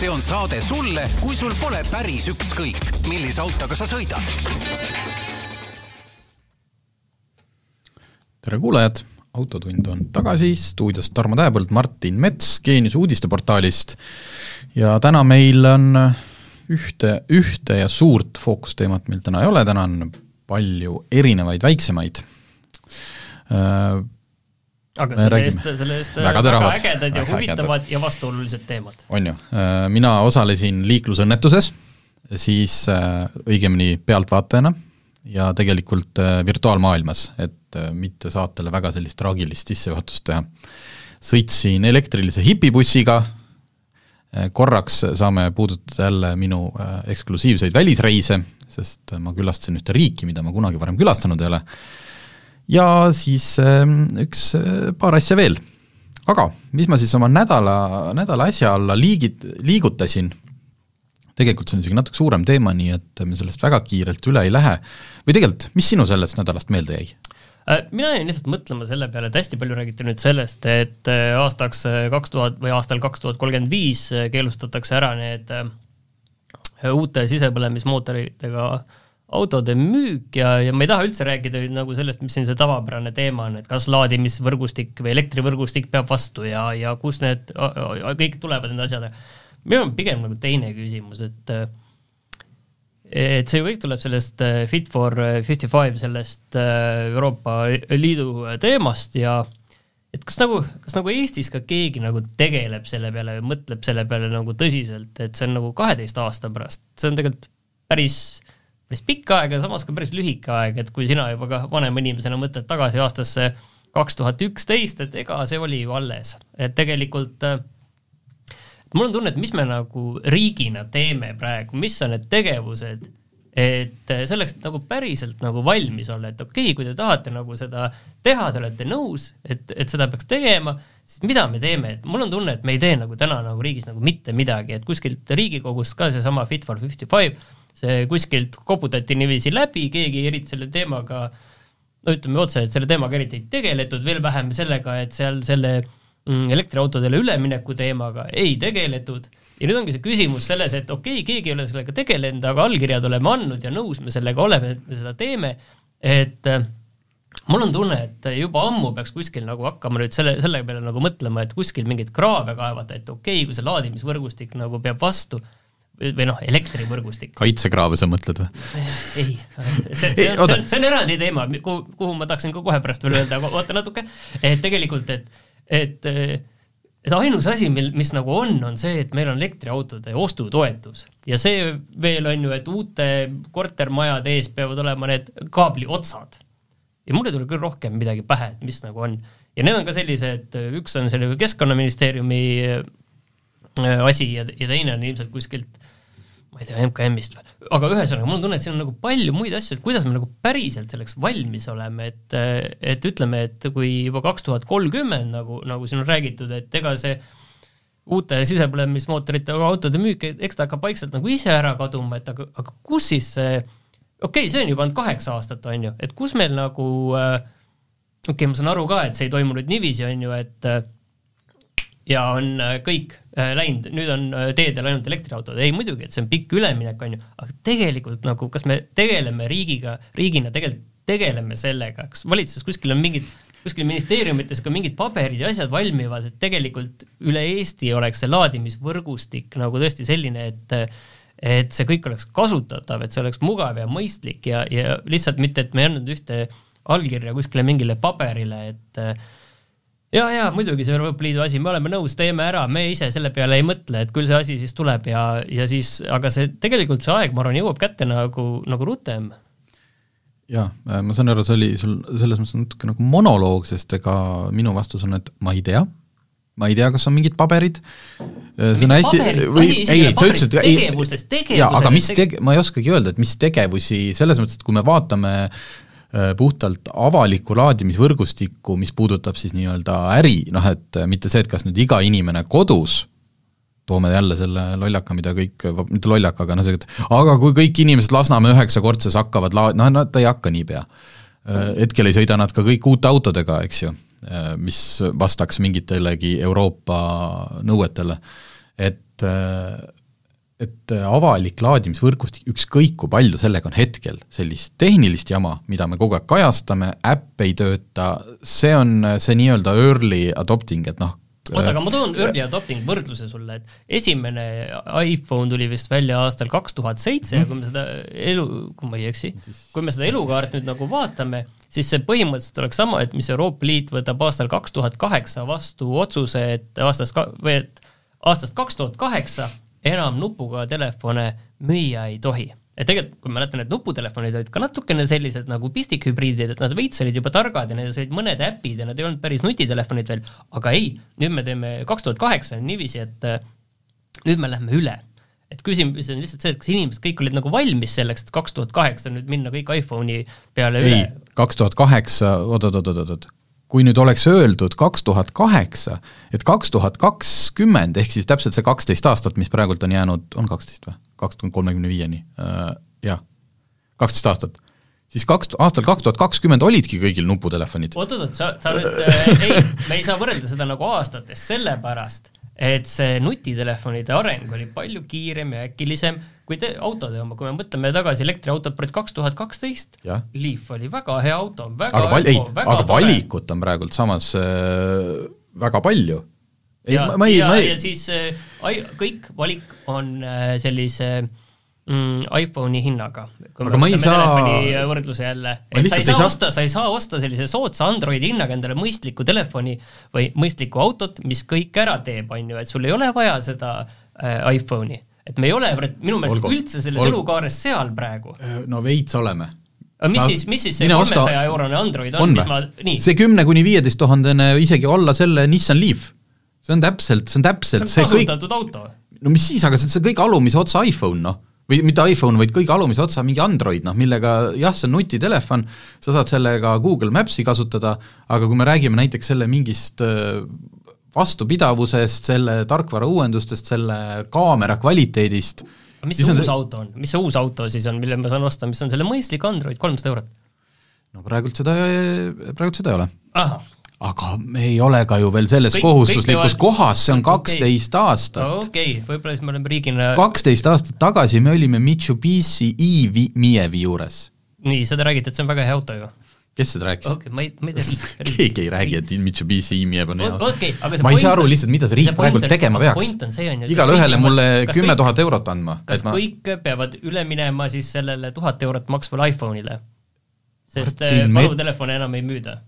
see on saade sulle, kui sul pole päris ükskõik, millise autoga sa sõidad. tere kuulajad, Autotund on tagasi, stuudios Tarmo Tähepõld, Martin Mets Geenius uudisteportaalist ja täna meil on ühte, ühte ja suurt fookusteemat meil täna ei ole, täna on palju erinevaid väiksemaid äh, aga me selle räägime. eest, selle eest väga, äh, väga ägedad ja väga huvitavad ägedad. ja vastuolulised teemad. on ju, äh, mina osalesin liiklusõnnetuses, siis äh, õigemini pealtvaatajana ja tegelikult virtuaalmaailmas, et mitte saatele väga sellist traagilist sissejuhatust teha. sõitsin elektrilise hipibussiga, korraks saame puudutada jälle minu eksklusiivseid välisreise, sest ma külastasin ühte riiki, mida ma kunagi varem külastanud ei ole ja siis ehm, üks, eh, paar asja veel. aga mis ma siis oma nädala, nädala asja alla liigid, liigutasin, tegelikult see on isegi natuke suurem teema, nii et me sellest väga kiirelt üle ei lähe, või tegelikult, mis sinu sellest nädalast meelde jäi? Äh, mina jäin lihtsalt mõtlema selle peale, et hästi palju räägiti nüüd sellest, et äh, aastaks äh, kaks tuhat või aastal kaks tuhat kolmkümmend viis keelustatakse ära need uute sisepõlemismootoritega äh, autode müük ja, ja ma ei taha üldse rääkida nagu sellest, mis siin see tavapärane teema on, et kas laadimisvõrgustik või elektrivõrgustik peab vastu ja, ja kus need kõik tulevad nende asjadega. minul on pigem nagu teine küsimus, et et see ju kõik tuleb sellest eh, Fit for fifty five, sellest eh, Euroopa Liidu teemast ja et kas nagu, kas nagu Eestis ka keegi nagu tegeleb selle peale või mõtleb selle peale nagu tõsiselt, et see on nagu kaheteist aasta pärast, see on tegelikult päris päris pikk aeg ja samas ka päris lühike aeg, et kui sina juba ka vanema inimesena mõtled tagasi aastasse kaks tuhat üksteist, et ega see oli ju alles, et tegelikult äh, et mul on tunne, et mis me nagu riigina teeme praegu, mis on need tegevused, et äh, selleks, et nagu päriselt nagu valmis olla, et okei okay,, kui te tahate nagu seda teha, te olete nõus, et, et seda peaks tegema, siis mida me teeme, et mul on tunne, et me ei tee nagu täna nagu riigis nagu mitte midagi, et kuskilt Riigikogust ka seesama Fit for fifty five see kuskilt koputati niiviisi läbi, keegi eriti selle teemaga, no ütleme otse, et selle teemaga eriti ei tegeletud, veel vähem sellega, et seal selle mm, elektriautodele ülemineku teemaga ei tegeletud ja nüüd ongi see küsimus selles, et okei okay,, keegi ei ole sellega tegelenud, aga allkirjad oleme andnud ja nõus me sellega oleme, et me seda teeme, et äh, mul on tunne, et juba ammu peaks kuskil nagu hakkama nüüd selle, selle peale nagu mõtlema, et kuskil mingeid kraave kaevata, et okei okay,, kui see laadimisvõrgustik nagu peab vastu või noh, elektrivõrgustik. kaitsekraave sa mõtled või? ei, see, see, on, see, see on eraldi teema, kuhu, kuhu ma tahaksin ka kohe pärast veel öelda, aga oota natuke, et tegelikult, et, et et ainus asi, mil, mis nagu on, on see, et meil on elektriautode ostutoetus ja see veel on ju, et uute kortermajade ees peavad olema need kaabliotsad. ja mulle tuleb küll rohkem midagi pähe, et mis nagu on. ja need on ka sellised, üks on selle keskkonnaministeeriumi äh, asi ja, ja teine on ilmselt kuskilt ma ei tea, MKM-ist või, aga ühesõnaga, mul on tunne, et siin on nagu palju muid asju, et kuidas me nagu päriselt selleks valmis oleme, et et ütleme, et kui juba kaks tuhat kolmkümmend, nagu, nagu siin on räägitud, et ega see uute sisepõlemismootoritega autode müük, eks ta hakkab vaikselt nagu ise ära kaduma, et aga, aga kus siis see okei okay,, see on juba ainult kaheksa aastat, on ju, et kus meil nagu äh, okei okay,, ma saan aru ka, et see ei toimunud niiviisi, on ju, et ja on äh, kõik äh, läinud, nüüd on äh, teedel ainult elektriautod, ei muidugi, et see on pikk üleminek, on ju, aga tegelikult nagu kas me tegeleme riigiga, riigina tegelikult tegeleme sellega, kas valitsus kuskil on mingid, kuskil ministeeriumites ka mingid paberid ja asjad valmivad, et tegelikult üle Eesti oleks see laadimisvõrgustik nagu tõesti selline, et et see kõik oleks kasutatav, et see oleks mugav ja mõistlik ja, ja lihtsalt mitte, et me ei andnud ühte allkirja kuskile mingile paberile, et äh, ja, ja muidugi see on Euroopa Liidu asi, me oleme nõus, teeme ära, me ise selle peale ei mõtle, et küll see asi siis tuleb ja, ja siis, aga see tegelikult see aeg, ma arvan, jõuab kätte nagu, nagu rutem. ja äh, ma saan aru, see oli sul selles mõttes natuke nagu monoloog, sest ega minu vastus on, et ma ei tea ma ei tea, kas on mingid paberid, äh, see on hästi, või ei, ei, sa ütlesid tegevustes, tegevused. aga mis tege-, ma ei oskagi öelda, et mis tegevusi, selles mõttes, et kui me vaatame äh, Äh, puhtalt avalikku laadimisvõrgustikku, mis puudutab siis nii-öelda äri, noh et äh, mitte see, et kas nüüd iga inimene kodus toome jälle selle lollaka, mida kõik, mitte lollaka, aga noh, see, et aga kui kõik inimesed Lasnamäe üheksakordses hakkavad laa-, noh, nad ei hakka niipea. Äh, hetkel ei sõida nad ka kõik uute autodega, eks ju, mis vastaks mingitelegi Euroopa nõuetele. et et äh, avalik laadimisvõrgustik, ükskõik kui palju sellega on hetkel sellist tehnilist jama, mida me kogu aeg kajastame, äpp ei tööta, see on äh, see nii-öelda early adopting, et noh, oota, äh, aga ma toon early adopting võrdluse sulle, et esimene iPhone tuli vist välja aastal kaks tuhat seitse ja mhm. kui me seda elu, kui ma ei eksi, kui me seda elukaart nüüd nagu vaatame, siis see põhimõtteliselt oleks sama, et mis Euroopa Liit võtab aastal kaks tuhat kaheksa vastu otsuse, et aastast ka-, või et aastast kaks tuhat kaheksa enam nupuga telefone müüa ei tohi. et tegelikult, kui ma mäletan, et nuputelefonid olid ka natukene sellised nagu pistikhübriidid, et nad veits olid juba targad ja neil olid mõned äpid ja nad ei olnud päris nutitelefonid veel, aga ei, nüüd me teeme, kaks tuhat kaheksa on niiviisi, et äh, nüüd me lähme üle et küsimus on lihtsalt see, et kas inimesed kõik olid nagu valmis selleks, et kaks tuhat kaheksa nüüd minna kõik iPhone'i peale ei, üle? kaks tuhat kaheksa, oot-oot-oot-oot-oot, kui nüüd oleks öeldud kaks tuhat kaheksa, et kaks tuhat kakskümmend, ehk siis täpselt see kaksteist aastat, mis praegult on jäänud, on kaksteist või? kaks tuhat kolmekümne viieni, äh, jah, kaksteist aastat siis kaks, aastal kaks tuhat kakskümmend olidki kõigil nuputelefonid. oot-oot-oot, sa, sa nüüd äh,, ei, me ei saa võrrelda seda nagu aastates, sellepärast et see nutitelefonide areng oli palju kiirem ja äkilisem kui te, autode oma, kui me mõtleme tagasi elektriautod pärast kaks tuhat kaksteist, Leaf oli väga hea auto, väga aga, val-, ei, aga tore. valikut on praegult samas äh, väga palju. ja, ja, ja siis äh, kõik valik on äh, sellise äh, mm, iPhone'i hinnaga. aga ma ei saa. võrdluse jälle, et sa ei saa, saa osta, sa ei saa osta sellise soodsa Androidi hinnaga endale mõistlikku telefoni või mõistlikku autot, mis kõik ära teeb, on ju, et sul ei ole vaja seda äh, iPhone'i. et me ei ole minu meelest üldse selles olgu. elukaares seal praegu. Äh, no veits oleme aga mis sa, siis, mis siis see kolmesaja eurone Android on, mis ma, nii? see kümne kuni viieteist tuhandene isegi alla selle Nissan Leaf. see on täpselt, see on täpselt see on kasutatud kõik... auto. no mis siis, aga see on see kõige alumise otsa iPhone, noh või mitte iPhone, vaid kõige alumise otsa mingi Android, noh millega jah, see on nutitelefon, sa saad sellega Google Maps'i kasutada, aga kui me räägime näiteks selle mingist äh, vastupidavusest, selle tarkvara uuendustest, selle kaamera kvaliteedist, mis see uus see... auto on, mis see uus auto siis on, mille ma saan osta, mis on selle mõistlik Android, kolmsada eurot? no praegult seda, praegult seda ei ole. ahah aga me ei ole ka ju veel selles kõik, kohustuslikus kõik kohas, see on kaksteist okay. aastat. okei okay., võib-olla siis me oleme riigina kaksteist aastat tagasi me olime Mitsubishi i-Mievi juures. nii, seda räägiti, et see on väga hea auto ju kes seda rääkis okay,? ma ei, ma ei tea. keegi ei räägi, et Mitsubishi i-Mieb on hea okay,. ma ei saa aru lihtsalt, mida see riik praegu tegema peaks. igalühele mulle kümme tuhat eurot andma. kas ma... kõik peavad üle minema siis sellele tuhat eurot maksvale iPhone'ile? sest eh, varutelefone enam ei müüda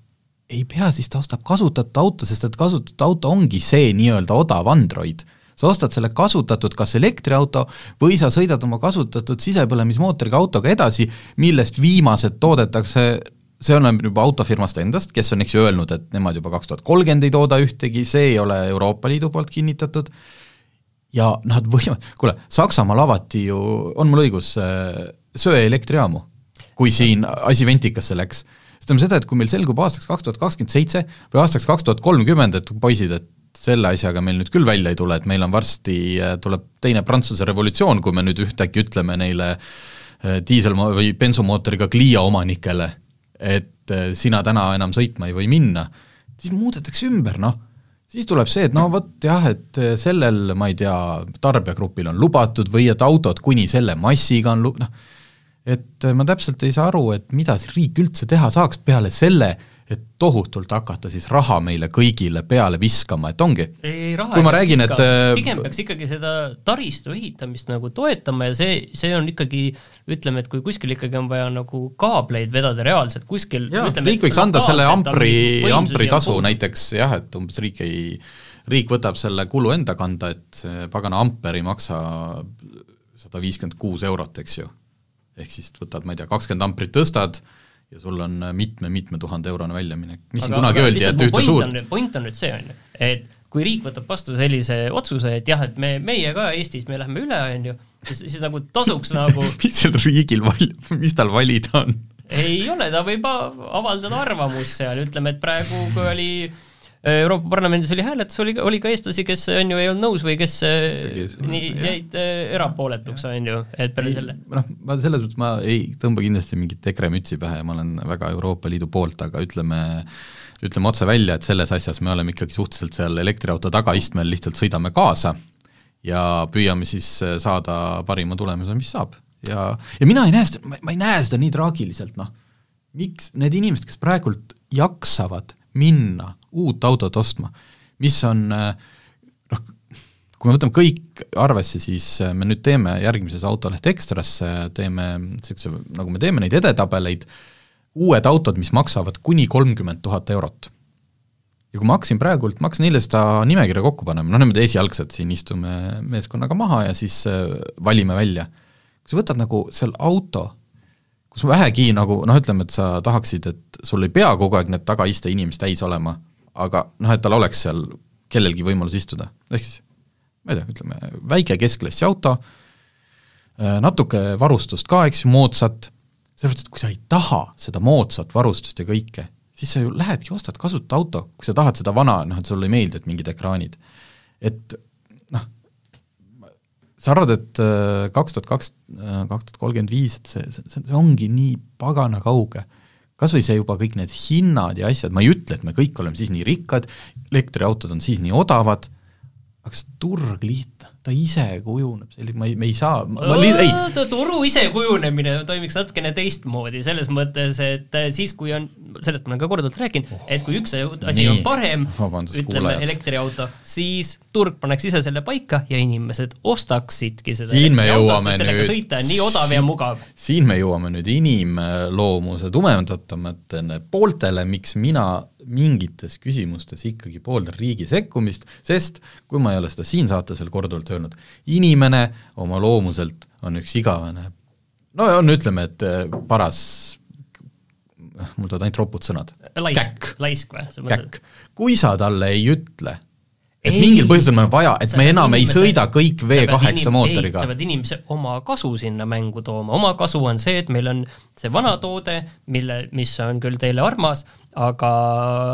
ei pea, siis ta ostab kasutatud auto, sest et kasutatud auto ongi see nii-öelda odav Android. sa ostad selle kasutatud kas elektriauto või sa sõidad oma kasutatud sisepõlemismootoriga autoga edasi, millest viimased toodetakse see oleneb juba autofirmast endast, kes on, eks ju, öelnud, et nemad juba kaks tuhat kolmkümmend ei tooda ühtegi, see ei ole Euroopa Liidu poolt kinnitatud, ja nad võivad, kuule, Saksamaal avati ju, on mul õigus, äh, söeelektrijaamu, kui siin asi ventikasse läks see tähendab seda, et kui meil selgub aastaks kaks tuhat kakskümmend seitse või aastaks kaks tuhat kolmkümmend, et poisid, et selle asjaga meil nüüd küll välja ei tule, et meil on varsti, äh, tuleb teine Prantsuse revolutsioon, kui me nüüd ühtäkki ütleme neile äh, diisel- või bensumootoriga Clio omanikele, et äh, sina täna enam sõitma ei või minna, siis muudetakse ümber, noh siis tuleb see, et no vot jah, et sellel, ma ei tea, tarbijagrupil on lubatud või et autod kuni selle massiga on lu-, noh, et äh, ma täpselt ei saa aru, et mida siis riik üldse teha saaks peale selle, et tohutult hakata siis raha meile kõigile peale viskama, et ongi. ei, raha ei räägin, viska et..., äh, pigem peaks ikkagi seda taristu ehitamist nagu toetama ja see, see on ikkagi ütleme, et kui kuskil ikkagi on vaja nagu kaableid vedada reaalselt kuskil ja, ütleme, riik võiks anda selle ampri, ampritasu näiteks jah, et umbes riik ei, riik võtab selle kulu enda kanda, et pagana amper ei maksa sada viiskümmend kuus eurot, eks ju ehk siis võtad, ma ei tea, kakskümmend amprit tõstad ja sul on mitme-mitme äh, tuhande eurone väljaminek, mis siin kunagi öeldi, et ühte suurt point on nüüd see, on ju, et kui riik võtab vastu sellise otsuse, et jah, et me, meie ka Eestis, me lähme üle, on ju, siis, siis nagu tasuks nagu mis seal riigil val-, mis tal valida on? ei ole, ta võib avaldada arvamust seal, ütleme, et praegu, kui oli äh, Äh, Euroopa Parlamendis oli hääletus, oli, oli ka eestlasi, kes on ju ei olnud nõus või kes äh, Kõigis, nii jäid äh, erapooletuks, on ju, et peale ei, selle. noh, ma selles mõttes ma ei tõmba kindlasti mingit EKRE mütsi pähe, ma olen väga Euroopa Liidu poolt, aga ütleme, ütleme otse välja, et selles asjas me oleme ikkagi suhteliselt seal elektriauto tagaistmel, lihtsalt sõidame kaasa ja püüame siis saada parima tulemuse, mis saab. ja, ja mina ei näe seda, ma ei näe seda nii traagiliselt, noh. miks need inimesed, kes praegult jaksavad minna uut autot ostma, mis on eh, noh, kui me võtame kõik arvesse, siis eh, me nüüd teeme järgmises Autoleht Ekstrasse, teeme niisuguse, nagu me teeme neid edetabeleid, uued autod, mis maksavad kuni kolmkümmend tuhat eurot. ja kui ma hakkasin praegult, ma hakkasin eile seda nimekirja kokku panema, noh, niimoodi esialgselt siin istume meeskonnaga maha ja siis eh, valime välja. kui sa võtad nagu seal auto kus vähegi nagu noh, ütleme, et sa tahaksid, et sul ei pea kogu aeg need tagaiste inimesi täis olema, aga noh, et tal oleks seal kellelgi võimalus istuda, ehk siis ma ei tea, ütleme, väike keskklassi auto, äh, natuke varustust ka, eks ju, moodsat, sellepärast et kui sa ei taha seda moodsat varustust ja kõike, siis sa ju lähedki, ostad kasuta auto, kui sa tahad seda vana, noh et sulle ei meeldi, et mingid ekraanid. et sa arvad, et äh, kaks tuhat kaks, äh, kaks tuhat kolmkümmend viis, et see, see, see ongi nii pagana kauge? kas või see juba kõik need hinnad ja asjad, ma ei ütle, et me kõik oleme siis nii rikkad, elektriautod on siis nii odavad, aga see turg liht-, ta ise kujuneb, selline, ma ei, me ei saa, ma li-, ei. turu ise kujunemine toimiks natukene teistmoodi, selles mõttes, et äh, siis, kui on, sellest ma olen ka korduvalt rääkinud, oh. et kui üks asi nii. on parem, ütleme elektriauto, siis turg paneks ise selle paika ja inimesed ostaksidki seda. siin me jõuame nüüd. sõita on nii odav ja mugav. siin me jõuame nüüd inimloomuse tumedatamatele pooltele, miks mina mingites küsimustes ikkagi pooldan riigi sekkumist, sest kui ma ei ole seda siin saates veel korduvalt öelnud, inimene oma loomuselt on üks igavene, no on, ütleme, et eh, paras mul tulevad ainult ropud sõnad. käkk, käkk, kui sa talle ei ütle et ei, mingil põhjusel meil on vaja, et me enam inimese, ei sõida kõik V8 mootoriga. sa pead inimese oma kasu sinna mängu tooma, oma kasu on see, et meil on see vana toode, mille, mis on küll teile armas, aga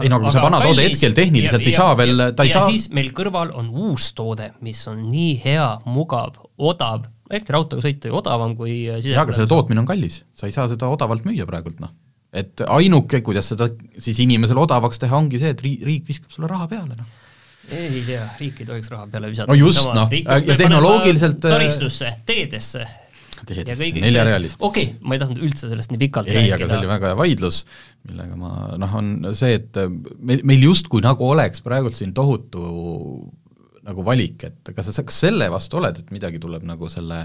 ei no aga see vana toode hetkel tehniliselt ja, ei ja, saa veel, ta ei ja saa siis meil kõrval on uus toode, mis on nii hea, mugav, odav, elektriautoga sõita ju odavam kui jaa, aga selle tootmine on kallis, sa ei saa seda odavalt müüa praegult, noh et ainuke, kuidas seda siis inimesele odavaks teha, ongi see, et riik viskab sulle raha peale, noh ei tea, riik ei tohiks raha peale visata. no just noh, ja tehnoloogiliselt äh, taristusse, teedesse. neljarealist. okei okay,, ma ei tahtnud üldse sellest nii pikalt ei, rääkida. aga see oli väga hea vaidlus, millega ma noh, on see, et äh, meil, meil justkui nagu oleks praegult siin tohutu nagu valik, et kas sa, kas selle vastu oled, et midagi tuleb nagu selle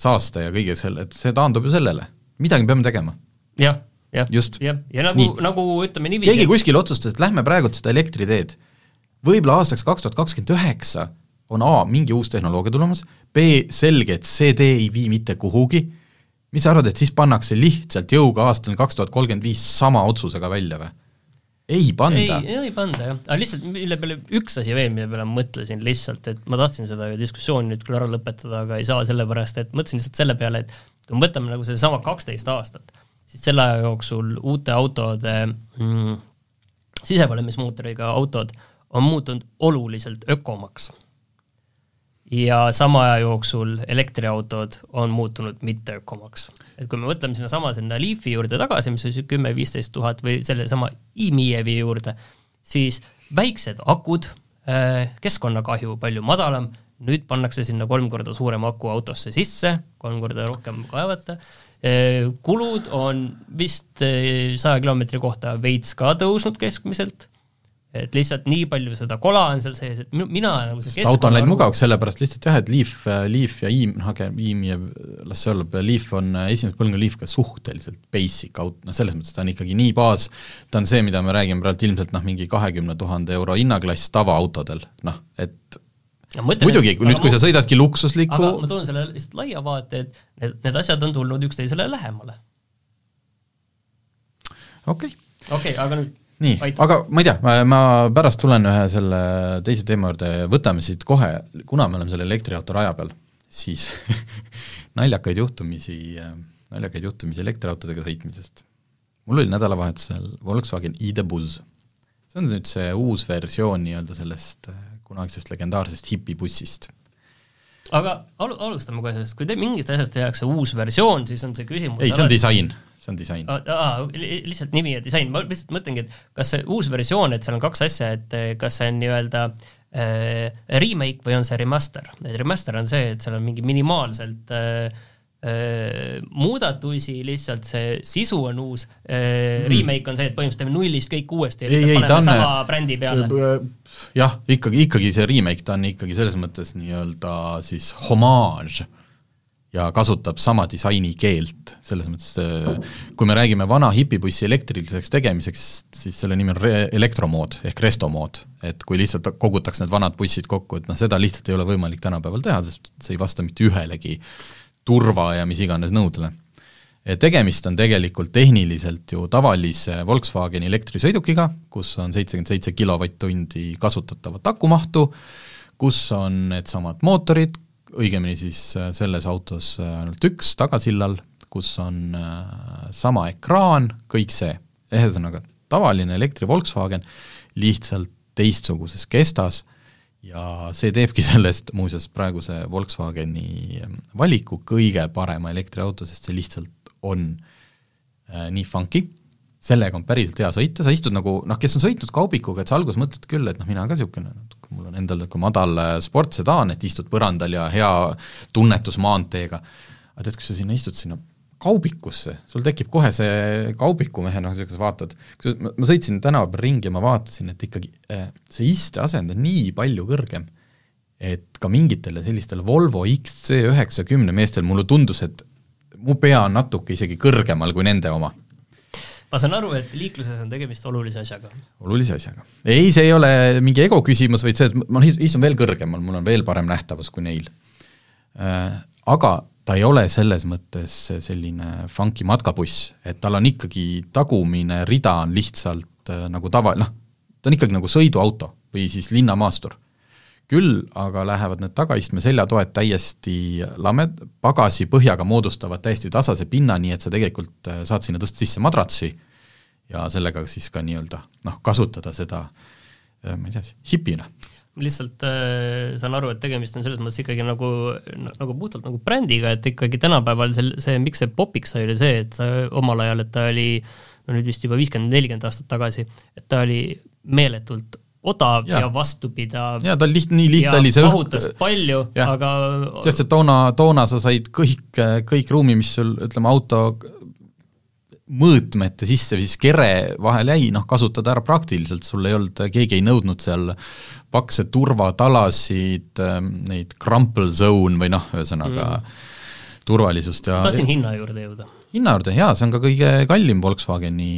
saaste ja kõige selle, et see taandub ju sellele, midagi peame tegema. jah, jah, jah, ja nagu, nagu ütleme niiviisi keegi kuskil otsustas, et lähme praegult seda elektriteed võib-olla aastaks kaks tuhat kakskümmend üheksa on A, mingi uus tehnoloogia tulemas, B, selge, et see tee ei vii mitte kuhugi, mis sa arvad, et siis pannakse lihtsalt jõuga aastani kaks tuhat kolmkümmend viis sama otsusega välja või? ei panda. ei, ei panda jah, aga lihtsalt mille peale, üks asi veel, mille peale ma mõtlesin lihtsalt, et ma tahtsin seda diskussiooni nüüd küll ära lõpetada, aga ei saa, sellepärast et mõtlesin lihtsalt selle peale, et kui me võtame nagu sedasama kaksteist aastat, siis selle aja jooksul uute autode mm, sisepõlemismootoriga autod äh, on muutunud oluliselt ökomaks. ja sama aja jooksul elektriautod on muutunud mitteökomaks. et kui me mõtleme sinnasama sinna Leafi juurde tagasi, mis oli see kümme, viisteist tuhat või sellesama i-Mievi juurde, siis väiksed akud, äh, keskkonnakahju palju madalam, nüüd pannakse sinna kolm korda suurem aku autosse sisse, kolm korda rohkem kaevata, äh, kulud on vist äh, saja kilomeetri kohta veits ka tõusnud keskmiselt et lihtsalt nii palju seda kola on seal sees, et mina nagu see auto on läinud mugavaks, sellepärast lihtsalt jah, et Leaf, Leaf ja IM, noh aga IM ja las see olla, Leaf on äh, esimese põlvkonna Leaf ka suhteliselt basic auto, noh selles mõttes ta on ikkagi nii baas, ta on see, mida me räägime praegu ilmselt noh, mingi kahekümne tuhande euro hinnaklass tavaautodel, noh et no, mõtlen, muidugi, nüüd kui sa sõidadki luksuslikku aga ma toon selle lihtsalt laia vaate, et need, need asjad on tulnud üksteisele lähemale. okei okay. okei okay,, aga nüüd nii, aga ma ei tea, ma pärast tulen ühe selle teise teema juurde, võtame siit kohe, kuna me oleme selle elektriauto raja peal, siis naljakaid juhtumisi, naljakaid juhtumisi elektriautodega sõitmisest. mul oli nädalavahetusel Volkswagen ID.Buzz. see on nüüd see uus versioon nii-öelda sellest äh, kunagisest legendaarsest hipibussist aga alu-, alustame kohe sellest, kui te mingist asjast tehakse uus versioon, siis on see küsimus ei, see on disain see on disain. Ah, lihtsalt nimi ja disain, ma lihtsalt mõtlengi, et kas see uus versioon, et seal on kaks asja, et eh, kas see on nii-öelda äh, remake või on see remaster, et remaster on see, et seal on mingi minimaalselt äh, Äh, muudatusi, lihtsalt see sisu on uus äh,, remake on see, et põhimõtteliselt teeme nullist kõik uuesti ja lihtsalt ei, paneme tanne, sama brändi peale. Äh, äh, jah, ikkagi, ikkagi see remake, ta on ikkagi selles mõttes nii-öelda siis homaaž äh, ja kasutab sama disaini keelt, selles mõttes äh, kui me räägime vana hipibussi elektriliseks tegemiseks, siis selle nimi on re-, elektromood ehk restomood. et kui lihtsalt kogutakse need vanad bussid kokku, et noh, seda lihtsalt ei ole võimalik tänapäeval teha, sest see ei vasta mitte ühelegi turva ja mis iganes nõudele. tegemist on tegelikult tehniliselt ju tavalise Volkswageni elektrisõidukiga, kus on seitsekümmend seitse kilovatt-tundi kasutatavat akumahtu, kus on needsamad mootorid, õigemini siis äh, selles autos äh, ainult üks tagasillal, kus on äh, sama ekraan, kõik see, ühesõnaga tavaline elektri Volkswagen lihtsalt teistsuguses kestas ja see teebki sellest muuseas praeguse Volkswageni ähm, valiku kõige parema elektriauto, sest see lihtsalt on äh, nii funky, sellega on päriselt hea sõita, sa istud nagu noh, kes on sõitnud kaubikuga, et sa alguses mõtled küll, et noh, mina ka niisugune noh, kui mul on endal niisugune madal äh, sportsedaan, et istud põrandal ja hea tunnetus maanteega, aga tead, kui sa sinna istud, sinna kaubikusse, sul tekib kohe see kaubikumehe noh, niisuguses vaatad, ma sõitsin tänava peal ringi ja ma vaatasin, et ikkagi äh, see isteasend on nii palju kõrgem, et ka mingitele sellistele Volvo XC üheksakümne meestel mulle tundus, et mu pea on natuke isegi kõrgemal kui nende oma ma saan aru, et liikluses on tegemist olulise asjaga. olulise asjaga. ei, see ei ole mingi ego küsimus, vaid see, et ma istun veel kõrgemal, mul on veel parem nähtavus kui neil. Äh, aga ta ei ole selles mõttes selline funky matkabuss, et tal on ikkagi tagumine rida on lihtsalt äh, nagu tava, noh, ta on ikkagi nagu sõiduauto või siis linnamaastur küll aga lähevad need tagaistme seljatoed täiesti lamed, pagasi põhjaga moodustavad täiesti tasase pinna, nii et sa tegelikult äh, saad sinna tõsta sisse madratsi ja sellega siis ka nii-öelda noh, kasutada seda äh, ma ei tea, hipina. lihtsalt äh, saan aru, et tegemist on selles mõttes ikkagi nagu, nagu puhtalt nagu brändiga, et ikkagi tänapäeval sel-, see, miks see popiks sai, oli see, et sa omal ajal, et ta oli no nüüd vist juba viiskümmend, nelikümmend aastat tagasi, et ta oli meeletult odav ja, ja vastupidav. ja ta on liht-, nii lihtne oli see mahutas õhk... palju, aga sest et toona, toona sa said kõik, kõik ruumi, mis sul ütleme, auto mõõtmete sisse või siis kere vahel jäi, noh kasutada ära praktiliselt, sul ei olnud, keegi ei nõudnud seal pakse turvatalasid, ähm, neid crumple zone või noh, ühesõnaga mm. turvalisust ja tahtsin hinna juurde jõuda. hinna juurde, jaa, see on ka kõige kallim Volkswageni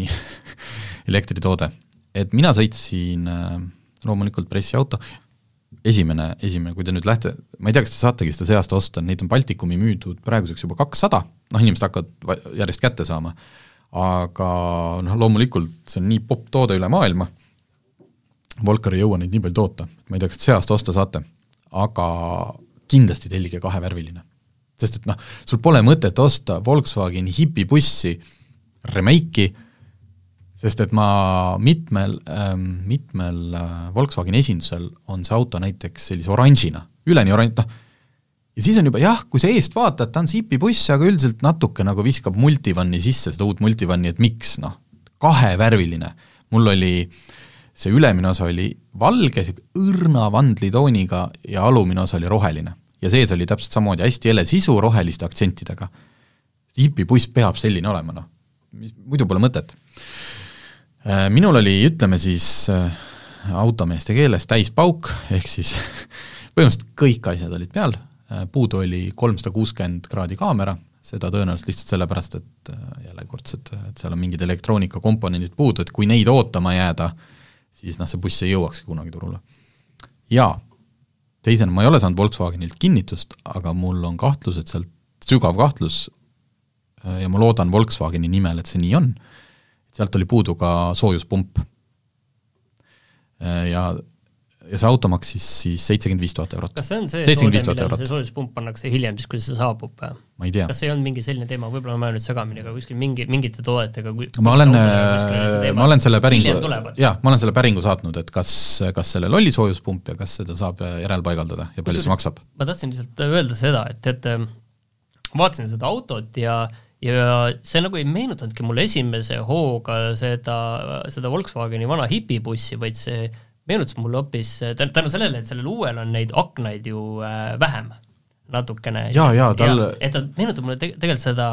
elektritoode et mina sõitsin äh, loomulikult pressiauto, esimene, esimene, kui te nüüd lähte, ma ei tea, kas te saategi seda see aasta osta, neid on Baltikumi müüdud praeguseks juba kakssada, noh, inimesed hakkavad järjest kätte saama, aga noh, loomulikult see on nii popp toode üle maailma, Volker ei jõua neid nii palju toota, ma ei tea, kas see aasta osta saate, aga kindlasti tellige kahevärviline. sest et noh, sul pole mõtet osta Volkswagen hipibussi remake'i, sest et ma mitmel ähm,, mitmel äh, Volkswageni esindusel on see auto näiteks sellise oranžina, üleni oranž, noh, ja siis on juba jah, kui sa eest vaatad, ta on sipibuss, aga üldiselt natuke nagu viskab multivanni sisse, seda uut multivanni, et miks, noh, kahevärviline. mul oli, see ülemine osa oli valge, õrna vandlitooniga ja alumine osa oli roheline. ja sees oli täpselt samamoodi hästi hele sisu roheliste aktsentidega. sipibuss peab selline olema, noh, mis, muidu pole mõtet Äh, minul oli, ütleme siis äh, automeeste keeles täispauk, ehk siis põhimõtteliselt kõik asjad olid peal, äh, puudu oli kolmsada kuuskümmend kraadi kaamera, seda tõenäoliselt lihtsalt sellepärast, et jälle kordselt, et seal on mingid elektroonikakomponendid puudu, et kui neid ootama jääda, siis noh, see buss ei jõuakski kunagi turule. jaa, teisena ma ei ole saanud Volkswagenilt kinnitust, aga mul on kahtlus, et sealt, sügav kahtlus, ja ma loodan Volkswageni nimel, et see nii on sealt oli puudu ka soojuspump. ja, ja see auto maksis siis seitsekümmend viis tuhat eurot. kas see on see toode, millele see soojuspump pannakse hiljem siis, kui see saabub või? ma ei tea. kas see on mingi selline teema, võib-olla ma ajan nüüd segamini, aga kuskil mingi, mingite toodetega ma olen, äh, ma olen selle päringu, jaa, ma olen selle päringu saatnud, et kas, kas sellel oli soojuspump ja kas seda saab äh, järelpaigaldada ja palju see maksab? ma tahtsin lihtsalt öelda seda, et, et äh, vaatasin seda autot ja ja see nagu ei meenutanudki mulle esimese hooga seda, seda Volkswageni vana hipibussi, vaid see meenutas mulle hoopis tänu sellele, et sellel uuel on neid aknaid ju äh, vähem natukene. ja, ja tal. et ta meenutab mulle teg tegelikult seda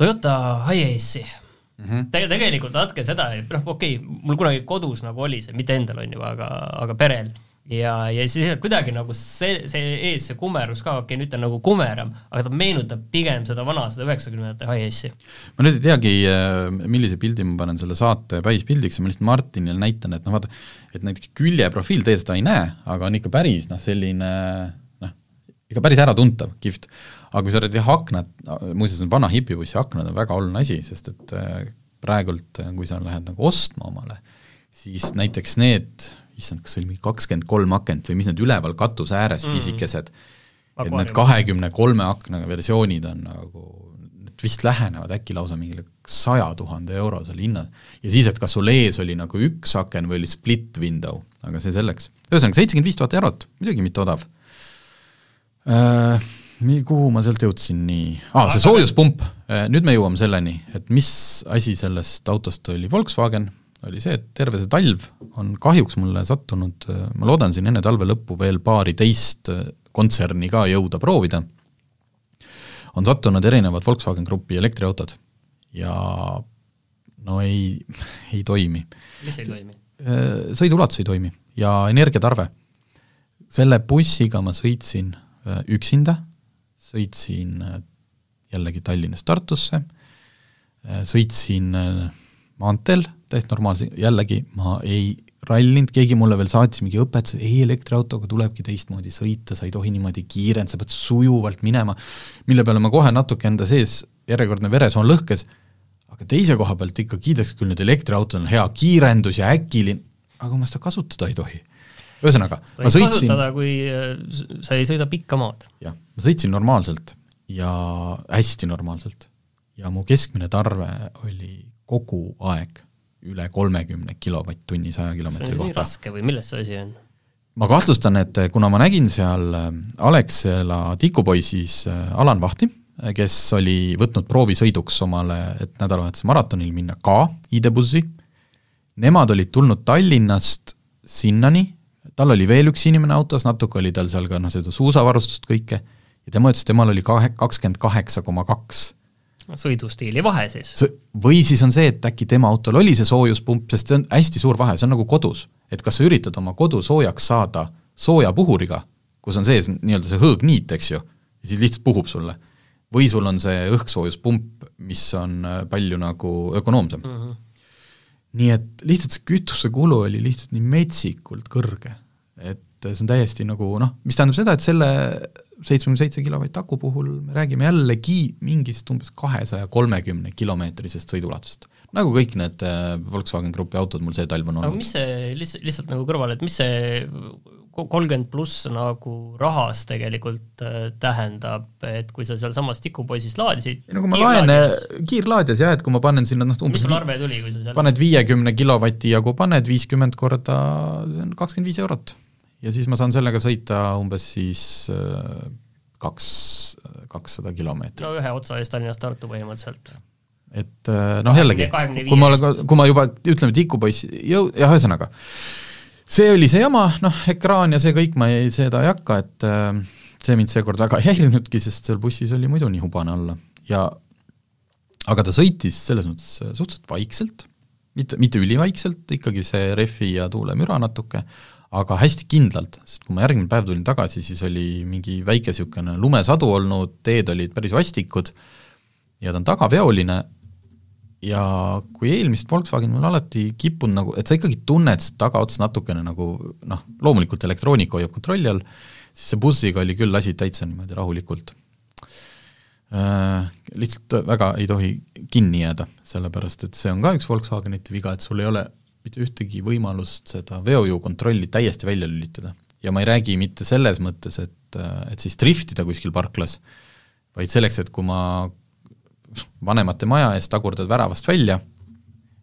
Toyota Hiace'i mm. -hmm. Te tegelikult natuke seda, noh okei okay,, mul kunagi kodus nagu oli see, mitte endal on ju, aga, aga perel ja, ja siis kuidagi nagu see, see ees, see kumerus ka, okei okay,, nüüd ta on nagu kumeram, aga ta meenutab pigem seda vana, seda üheksakümnendate HS-i. ma nüüd ei teagi, äh, millise pildi ma panen selle saate päispildiks, ma lihtsalt Martinile näitan, et noh, vaata, et näiteks küljeprofiil, teie seda ei näe, aga on ikka päris noh, selline noh, ikka päris äratuntav kihvt. aga kui sa oled jah, aknad, muuseas, vana hipibussi aknad on väga oluline asi, sest et äh, praegult, äh, kui sa lähed nagu ostma omale, siis näiteks need issand, kas see oli mingi kakskümmend kolm akent või mis need üleval katuse ääres mm. pisikesed mm., et need kahekümne kolme aknaga versioonid on nagu, need vist lähenevad äkki lausa mingile saja tuhande euro seal hinnal. ja siis, et kas sul ees oli nagu üks aken või oli split window, aga see selleks. ühesõnaga, seitsekümmend viis tuhat eurot, muidugi mitte odav äh, nii, kuhu ma sealt jõudsin, nii, aa, see soojuspump, äh, nüüd me jõuame selleni, et mis asi sellest autost oli, Volkswagen oli see, et terve see talv on kahjuks mulle sattunud, ma loodan siin enne talve lõppu veel paari teist kontserni ka jõuda proovida, on sattunud erinevad Volkswagen Grupi elektriautod ja no ei, ei toimi. mis ei toimi? Äh, sõiduulatus ei toimi ja energiatarve. selle bussiga ma sõitsin äh, üksinda, sõitsin äh, jällegi Tallinnast Tartusse, sõitsin maanteel, täiesti normaalse, jällegi ma ei rallinud, keegi mulle veel saatis mingi õpetuse, ei elektriautoga tulebki teistmoodi sõita, sa ei tohi niimoodi kiirendada, sa pead sujuvalt minema, mille peale ma kohe natuke enda sees, järjekordne veresoon lõhkes, aga teise koha pealt ikka kiidaks küll nüüd elektriautol on hea kiirendus ja äkiline, aga ma seda kasutada ei tohi. ühesõnaga, ma sõitsin kasutada, kui äh, sa ei sõida pikka maad. jah, ma sõitsin normaalselt ja hästi normaalselt ja mu keskmine tarve oli kogu aeg üle kolmekümne kilovatt-tunni saja kilomeetri kohta. see on nii raske või milles see asi on? ma kahtlustan, et eh, kuna ma nägin seal eh, Alexela tikupoisis eh, Alan Vahti, kes oli võtnud proovisõiduks omale, et nädalavahetuse maratonil minna ka ID-bussi, nemad olid tulnud Tallinnast sinnani, tal oli veel üks inimene autos, natuke oli tal seal ka noh, seda suusavarustust kõike, ja tema ütles, et temal oli kahe, kakskümmend kaheksa koma kaks sõidustiili vahe siis. või siis on see, et äkki tema autol oli see soojuspump, sest see on hästi suur vahe, see on nagu kodus. et kas sa üritad oma kodu soojaks saada sooja puhuriga, kus on sees nii-öelda see hõõgniit, eks ju, ja siis lihtsalt puhub sulle, või sul on see õhksoojuspump, mis on äh, palju nagu ökonoomsem mm. -hmm. nii et lihtsalt see kütusekulu oli lihtsalt nii metsikult kõrge, et äh, see on täiesti nagu noh, mis tähendab seda, et selle seitsmekümne seitse kilovatt aku puhul me räägime jällegi mingist umbes kahesaja kolmekümne kilomeetrisest sõiduulatusest. nagu kõik need äh, Volkswagen Grupi autod mul see talv on olnud. mis see, lihtsalt, lihtsalt nagu kõrvale, et mis see kolmkümmend pluss nagu rahas tegelikult äh, tähendab, et kui sa sealsamas tikupoisis laadisid ei no kui ma laen kiirlaadijas jah, et kui ma panen sinna noh, umbes mis sul arve tuli, kui sa seal paned viiekümne kilovati jagu, paned viiskümmend korda, see on kakskümmend viis eurot ja siis ma saan sellega sõita umbes siis äh, kaks, kakssada kilomeetrit. no ühe otsa ees Tallinnast Tartu põhimõtteliselt. et äh, noh, jällegi, kui ma olen, kui ma juba ütleme, tikupoiss jõu-, jah, ühesõnaga, see oli see jama, noh, ekraan ja see kõik, ma ei, seda ei hakka, et äh, see mind seekord väga ei häirinudki, sest seal bussis oli muidu nii hubane olla ja aga ta sõitis selles mõttes suhteliselt vaikselt, mitte, mitte ülivaikselt, ikkagi see rehvi ja tuulemüra natuke, aga hästi kindlalt, sest kui ma järgmine päev tulin tagasi, siis oli mingi väike niisugune lumesadu olnud, teed olid päris vastikud ja ta on tagaveoline ja kui eelmist Volkswagenit ma olen alati kippunud nagu, et sa ikkagi tunned seda tagaots natukene nagu noh, loomulikult elektroonika hoiab kontrolli all, siis see bussiga oli küll asi täitsa niimoodi rahulikult äh,. Lihtsalt väga ei tohi kinni jääda, sellepärast et see on ka üks Volkswagenite viga, et sul ei ole mitte ühtegi võimalust seda veojõu kontrolli täiesti välja lülitada. ja ma ei räägi mitte selles mõttes, et, äh, et siis driftida kuskil parklas, vaid selleks, et kui ma vanemate maja ees tagurdad väravast välja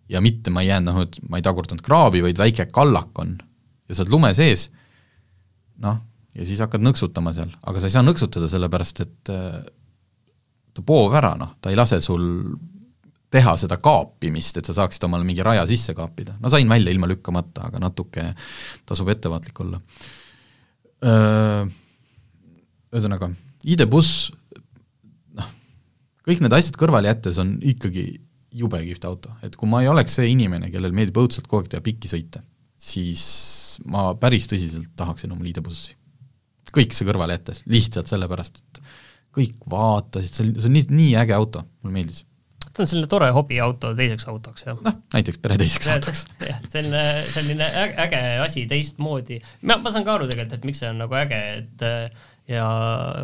ja mitte ma ei jäänud, noh, et ma ei tagurdanud kraabi, vaid väike kallak on ja sa oled lume sees, noh, ja siis hakkad nõksutama seal, aga sa ei saa nõksutada, sellepärast et äh, ta poov ära, noh, ta ei lase sul teha seda kaapimist, et sa saaksid omale mingi raja sisse kaapida. no sain välja ilma lükkamata, aga natuke tasub ettevaatlik olla. Ühesõnaga, ID-buss, noh, kõik need asjad kõrvale jättes on ikkagi jube kihvt auto, et kui ma ei oleks see inimene, kellel meeldib õudselt kogu aeg teha pikki sõite, siis ma päris tõsiselt tahaksin oma liidebussi. kõik see kõrvale jättes, lihtsalt sellepärast, et kõik vaatasid, see oli, see on nii, nii äge auto, mulle meeldis ta on selline tore hobiauto teiseks autoks, jah. noh, näiteks pere teiseks ja, autoks. jah, selline, selline äge asi teistmoodi, ma, ma saan ka aru tegelikult, et miks see on nagu äge, et äh, ja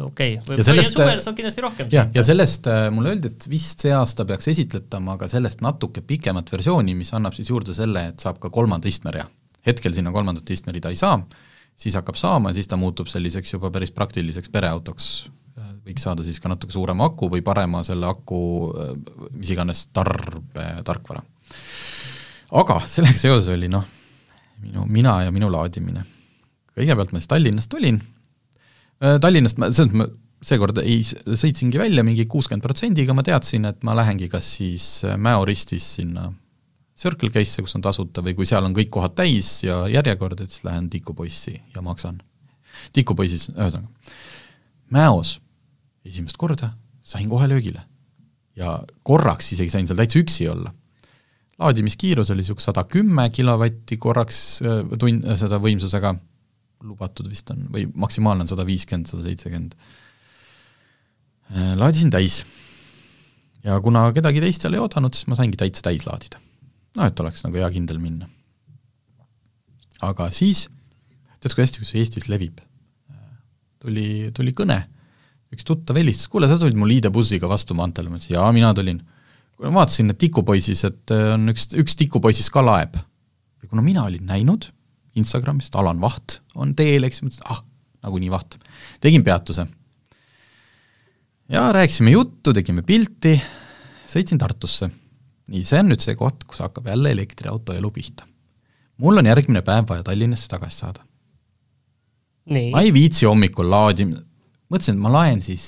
okei okay., ja sellest, suvel äh, saab kindlasti rohkem. jah, ja sellest äh, mulle öeldi, et vist see aasta peaks esitletama ka sellest natuke pikemat versiooni, mis annab siis juurde selle, et saab ka kolmanda istmerea. hetkel sinna kolmandat istmerida ei saa, siis hakkab saama ja siis ta muutub selliseks juba päris praktiliseks pereautoks võiks saada siis ka natuke suurema aku või parema selle aku mis iganes tarbe, tarkvara. aga sellega seoses oli noh, minu, mina ja minu laadimine. kõigepealt ma siis Tallinnast tulin, äh, Tallinnast ma, selles mõttes ma seekord ei, sõitsingi välja mingi kuuskümmend protsendiga, ma teadsin, et ma lähengi kas siis äh, Mäo ristis sinna Circle K-sse, kus on tasuta, või kui seal on kõik kohad täis ja järjekord, et siis lähen Tiku poissi ja maksan. Tiku poissis, ühesõnaga, Mäos esimest korda sain kohe löögile. ja korraks isegi sain seal täitsa üksi olla. laadimiskiirus oli niisugune sada kümme kilovatti korraks äh, tund, äh, seda võimsusega lubatud vist on, või maksimaalne on sada viiskümmend, sada seitsekümmend. Äh, laadisin täis. ja kuna kedagi teist seal ei oodanud, siis ma saingi täitsa täis laadida. noh, et oleks nagu hea kindel minna. aga siis, tead kui hästi, kui see Eestis levib? tuli, tuli kõne üks tuttav helistas, kuule, sa tulid mul iidebussiga vastu maanteele, ma ütlesin, jaa, mina tulin. kuule, ma vaatasin, et tikupoisis, et äh, on üks, üks tikupoisis ka laeb. ja kuna mina olin näinud Instagramis, et Alan Vaht on teel, eks, mõtlesin, ah, nagunii Vaht. tegin peatuse. ja rääkisime juttu, tegime pilti, sõitsin Tartusse. nii, see on nüüd see koht, kus hakkab jälle elektriauto elu pihta. mul on järgmine päev vaja Tallinnasse tagasi saada. ma ei viitsi hommikul laadimine mõtlesin, et ma laen siis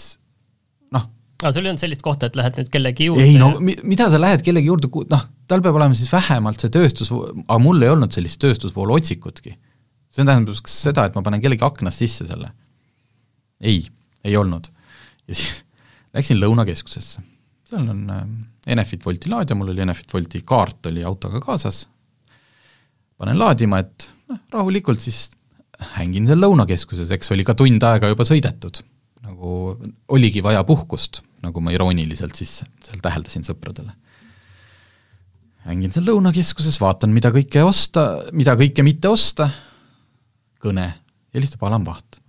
noh. aa, sul ei olnud sellist kohta, et lähed nüüd kellegi juurde? ei no mi-, mida sa lähed kellegi juurde, noh, tal peab olema siis vähemalt see tööstus, aga mul ei olnud sellist tööstusvoolu otsikutki. see tähendab seda, et ma panen kellegi aknast sisse selle. ei, ei olnud. ja siis läksin Lõunakeskusesse. seal on ähm, Enefit Wolti laadija, mul oli Enefit Wolti kaart oli autoga kaasas, panen laadima, et noh, rahulikult siis hängin seal Lõunakeskuses, eks oli ka tund aega juba sõidetud nagu oligi vaja puhkust, nagu ma irooniliselt siis seal täheldasin sõpradele. mängin seal Lõunakeskuses, vaatan, mida kõike osta, mida kõike mitte osta, kõne, helistab Alan Vaht.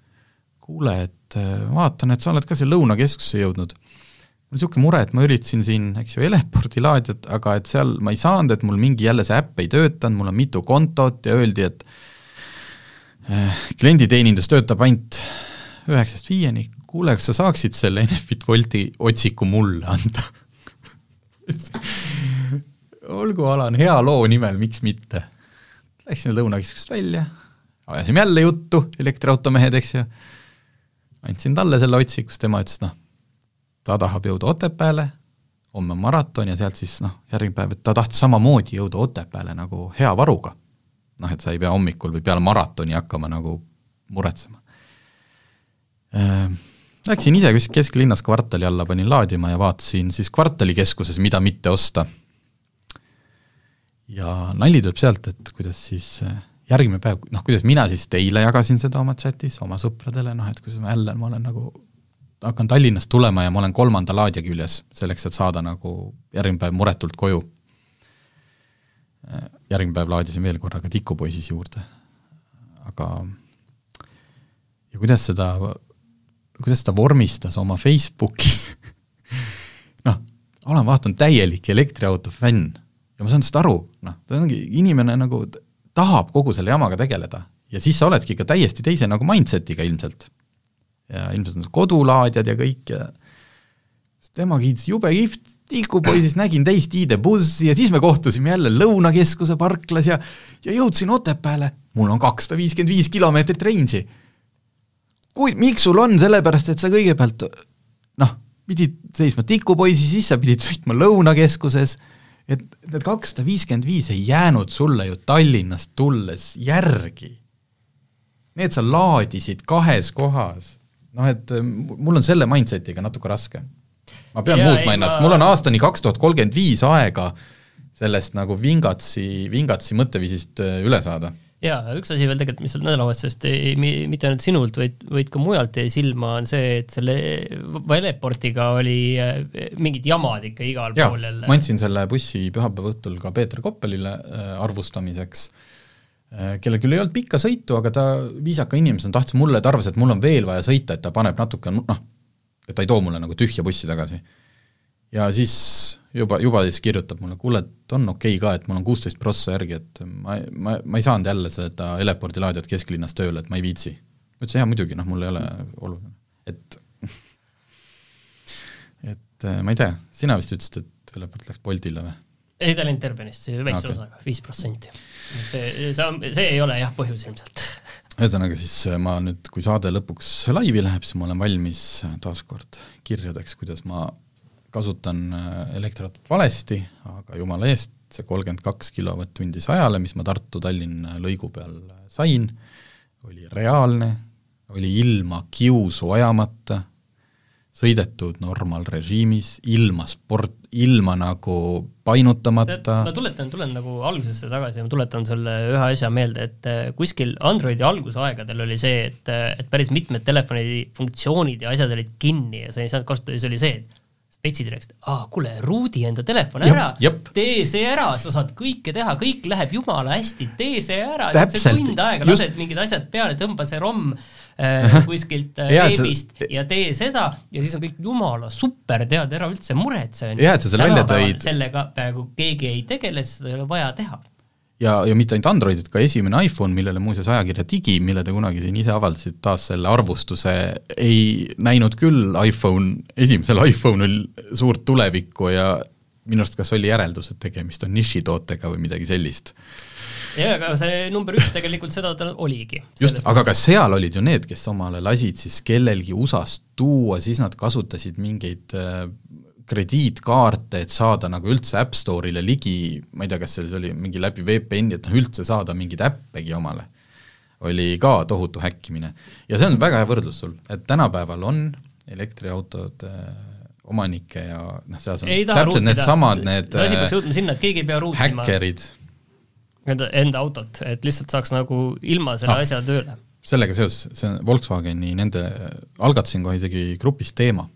kuule, et äh, vaatan, et sa oled ka siia Lõunakeskusesse jõudnud. mul on niisugune mure, et ma üritasin siin, eks ju, Eleporti laadijat, aga et seal ma ei saanud, et mul mingi jälle see äpp ei töötanud, mul on mitu kontot ja öeldi, et äh, klienditeenindus töötab ainult üheksast viieni, kuule, kas sa saaksid selle Enefit Bolti otsiku mulle anda olgu, Alan, hea loo nimel, miks mitte. Läksin Lõuna-Keskusest välja, ajasime jälle juttu, elektriautomehed, eks ju, andsin talle selle otsiku, siis tema ütles, noh, ta tahab jõuda Otepääle, homme on maraton ja sealt siis noh, järgmine päev, et ta tahtis samamoodi jõuda Otepääle nagu hea varuga. noh, et sa ei pea hommikul või peale maratoni hakkama nagu muretsema ehm Läksin ise kuskil kesklinnas kvartali alla, panin laadima ja vaatasin siis kvartalikeskuses, mida mitte osta. ja nali tuleb sealt, et kuidas siis eh, järgmine päev, noh, kuidas mina siis teile jagasin seda oma chatis, oma sõpradele, noh, et kuidas ma jälle, ma olen nagu, hakkan Tallinnast tulema ja ma olen kolmanda laadija küljes, selleks, et saada nagu järgmine päev muretult koju. Eh, järgmine päev laadisin veel korraga tikupoisis juurde, aga ja kuidas seda kuidas ta vormistas oma Facebookis noh, Alan Vaht on täielik elektriauto fänn ja ma saan tast aru, noh, ta ongi inimene nagu tahab kogu selle jamaga tegeleda ja siis sa oledki ikka täiesti teise nagu mindset'iga ilmselt. ja ilmselt on kodulaadjad ja kõik ja tema kiitis jube kihvt, tikupoisis nägin teist ID-bussi ja siis me kohtusime jälle Lõunakeskuse parklas ja ja jõudsin Otepääle, mul on kakssada viiskümmend viis kilomeetrit range'i kui, miks sul on, sellepärast et sa kõigepealt noh, pidid seisma tikupoisi siis, sa pidid sõitma Lõunakeskuses, et need kakssada viiskümmend viis ei jäänud sulle ju Tallinnast tulles järgi. Need sa laadisid kahes kohas. noh, et äh, mul on selle mindset'iga natuke raske. ma pean ja, muutma ei, ennast, mul on aastani kaks tuhat kolmkümmend viis aega sellest nagu vingatsi, vingatsi mõtteviisist äh, üle saada ja üks asi veel tegelikult, mis sealt nädalavahetusest ei, mitte ainult sinult, vaid, vaid ka mujalt jäi silma, on see, et selle Veleportiga oli äh, mingid jamad ikka igal ja, pool jälle. ma andsin selle bussi pühapäeva õhtul ka Peeter Koppelile äh, arvustamiseks, äh, kellel küll ei olnud pikka sõitu, aga ta viisaka inimesena tahtis mulle, ta arvas, et mul on veel vaja sõita, et ta paneb natuke noh, et ta ei too mulle nagu tühja bussi tagasi ja siis juba, juba siis kirjutab mulle, kuule, et on okei okay ka, et mul on kuusteist prossa järgi, et ma, ma, ma ei saanud jälle seda Eleporti laadijat kesklinnas tööle, et ma ei viitsi. ma ütlesin, jaa muidugi, noh, mul ei ole oluline, et et äh, ma ei tea, sina vist ütlesid, et Teleport läks Boltile või? ei, ta oli Interbenist, väikse okay. osaga, viis protsenti. see, see, see ei ole jah põhjus ilmselt. ühesõnaga siis äh, ma nüüd, kui saade lõpuks laivi läheb, siis ma olen valmis äh, taaskord kirjadeks, kuidas ma kasutan äh, elektrirattat valesti, aga jumala eest, see kolmkümmend kaks kilovatt-tundi sajale, mis ma Tartu-Tallinna äh, lõigu peal äh, sain, oli reaalne, oli ilma kiusu ajamata, sõidetud normaalrežiimis, ilma sport, ilma nagu painutamata. ma tuletan, tulen nagu algusesse tagasi, ma tuletan selle ühe asja meelde, et kuskil Androidi algusaegadel oli see, et, et päris mitmed telefoni funktsioonid ja asjad olid kinni ja sa ei saanud kasutada ja siis oli see, et Peitsi direktor ütles, aa kuule, ruudi enda telefon ära, tee see ära, sa saad kõike teha, kõik läheb jumala hästi, tee see ära, sa tund aega just... lased mingid asjad peale, tõmba see ROM äh, kuskilt äh, veebist ja, e- ja tee seda ja siis on kõik jumala super, tead, ära üldse muretse. jah, et sa selle välja tõid. sellega peaaegu keegi ei tegele, sest seda ei ole vaja teha ja, ja mitte ainult Androidid, ka esimene iPhone, millele muuseas ajakirja Digi, mille te kunagi siin ise avaldasite, taas selle arvustuse, ei näinud küll iPhone, esimesel iPhone'il suurt tulevikku ja minu arust kas oli järeldus, et tegemist on nišitootega või midagi sellist. jaa, aga see number üks tegelikult seda tal oligi. just, aga ka seal olid ju need, kes omale lasid siis kellelgi USA-st tuua, siis nad kasutasid mingeid äh, krediitkaarte, et saada nagu üldse App Store'ile ligi, ma ei tea, kas selles oli mingi läbi VPN-i, et noh, üldse saada mingeid äppegi omale, oli ka tohutu häkkimine. ja see on väga hea võrdlus sul, et tänapäeval on elektriautod äh, omanikke ja noh, seal on täpselt needsamad, need asi äh, peaks jõudma sinna, et keegi ei pea ruutima häkkerid. Enda, enda autot, et lihtsalt saaks nagu ilma selle ah, asja tööle. sellega seoses, see on Volkswageni nende, algatasin kohe isegi grupis teema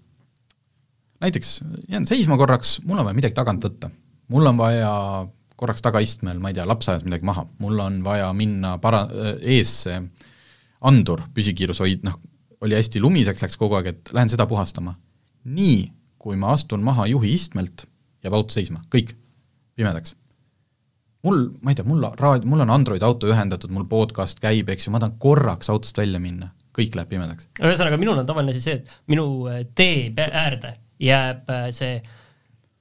näiteks jään seisma korraks, mul on vaja midagi tagant võtta, mul on vaja korraks tagaistmel, ma ei tea, laps ajas midagi maha, mul on vaja minna para-, eesse andur, püsikiirus hoid-, noh, oli hästi lumiseks, läks kogu aeg, et lähen seda puhastama. nii, kui ma astun maha juhi istmelt, jääb auto seisma, kõik, pimedaks. mul, ma ei tea, mul raadio, mul on Android auto ühendatud, mul podcast käib, eks ju, ma tahan korraks autost välja minna kõik läheb pimedaks. ühesõnaga, minul on tavaline siis see, et minu eh, tee äärde jääb äh, see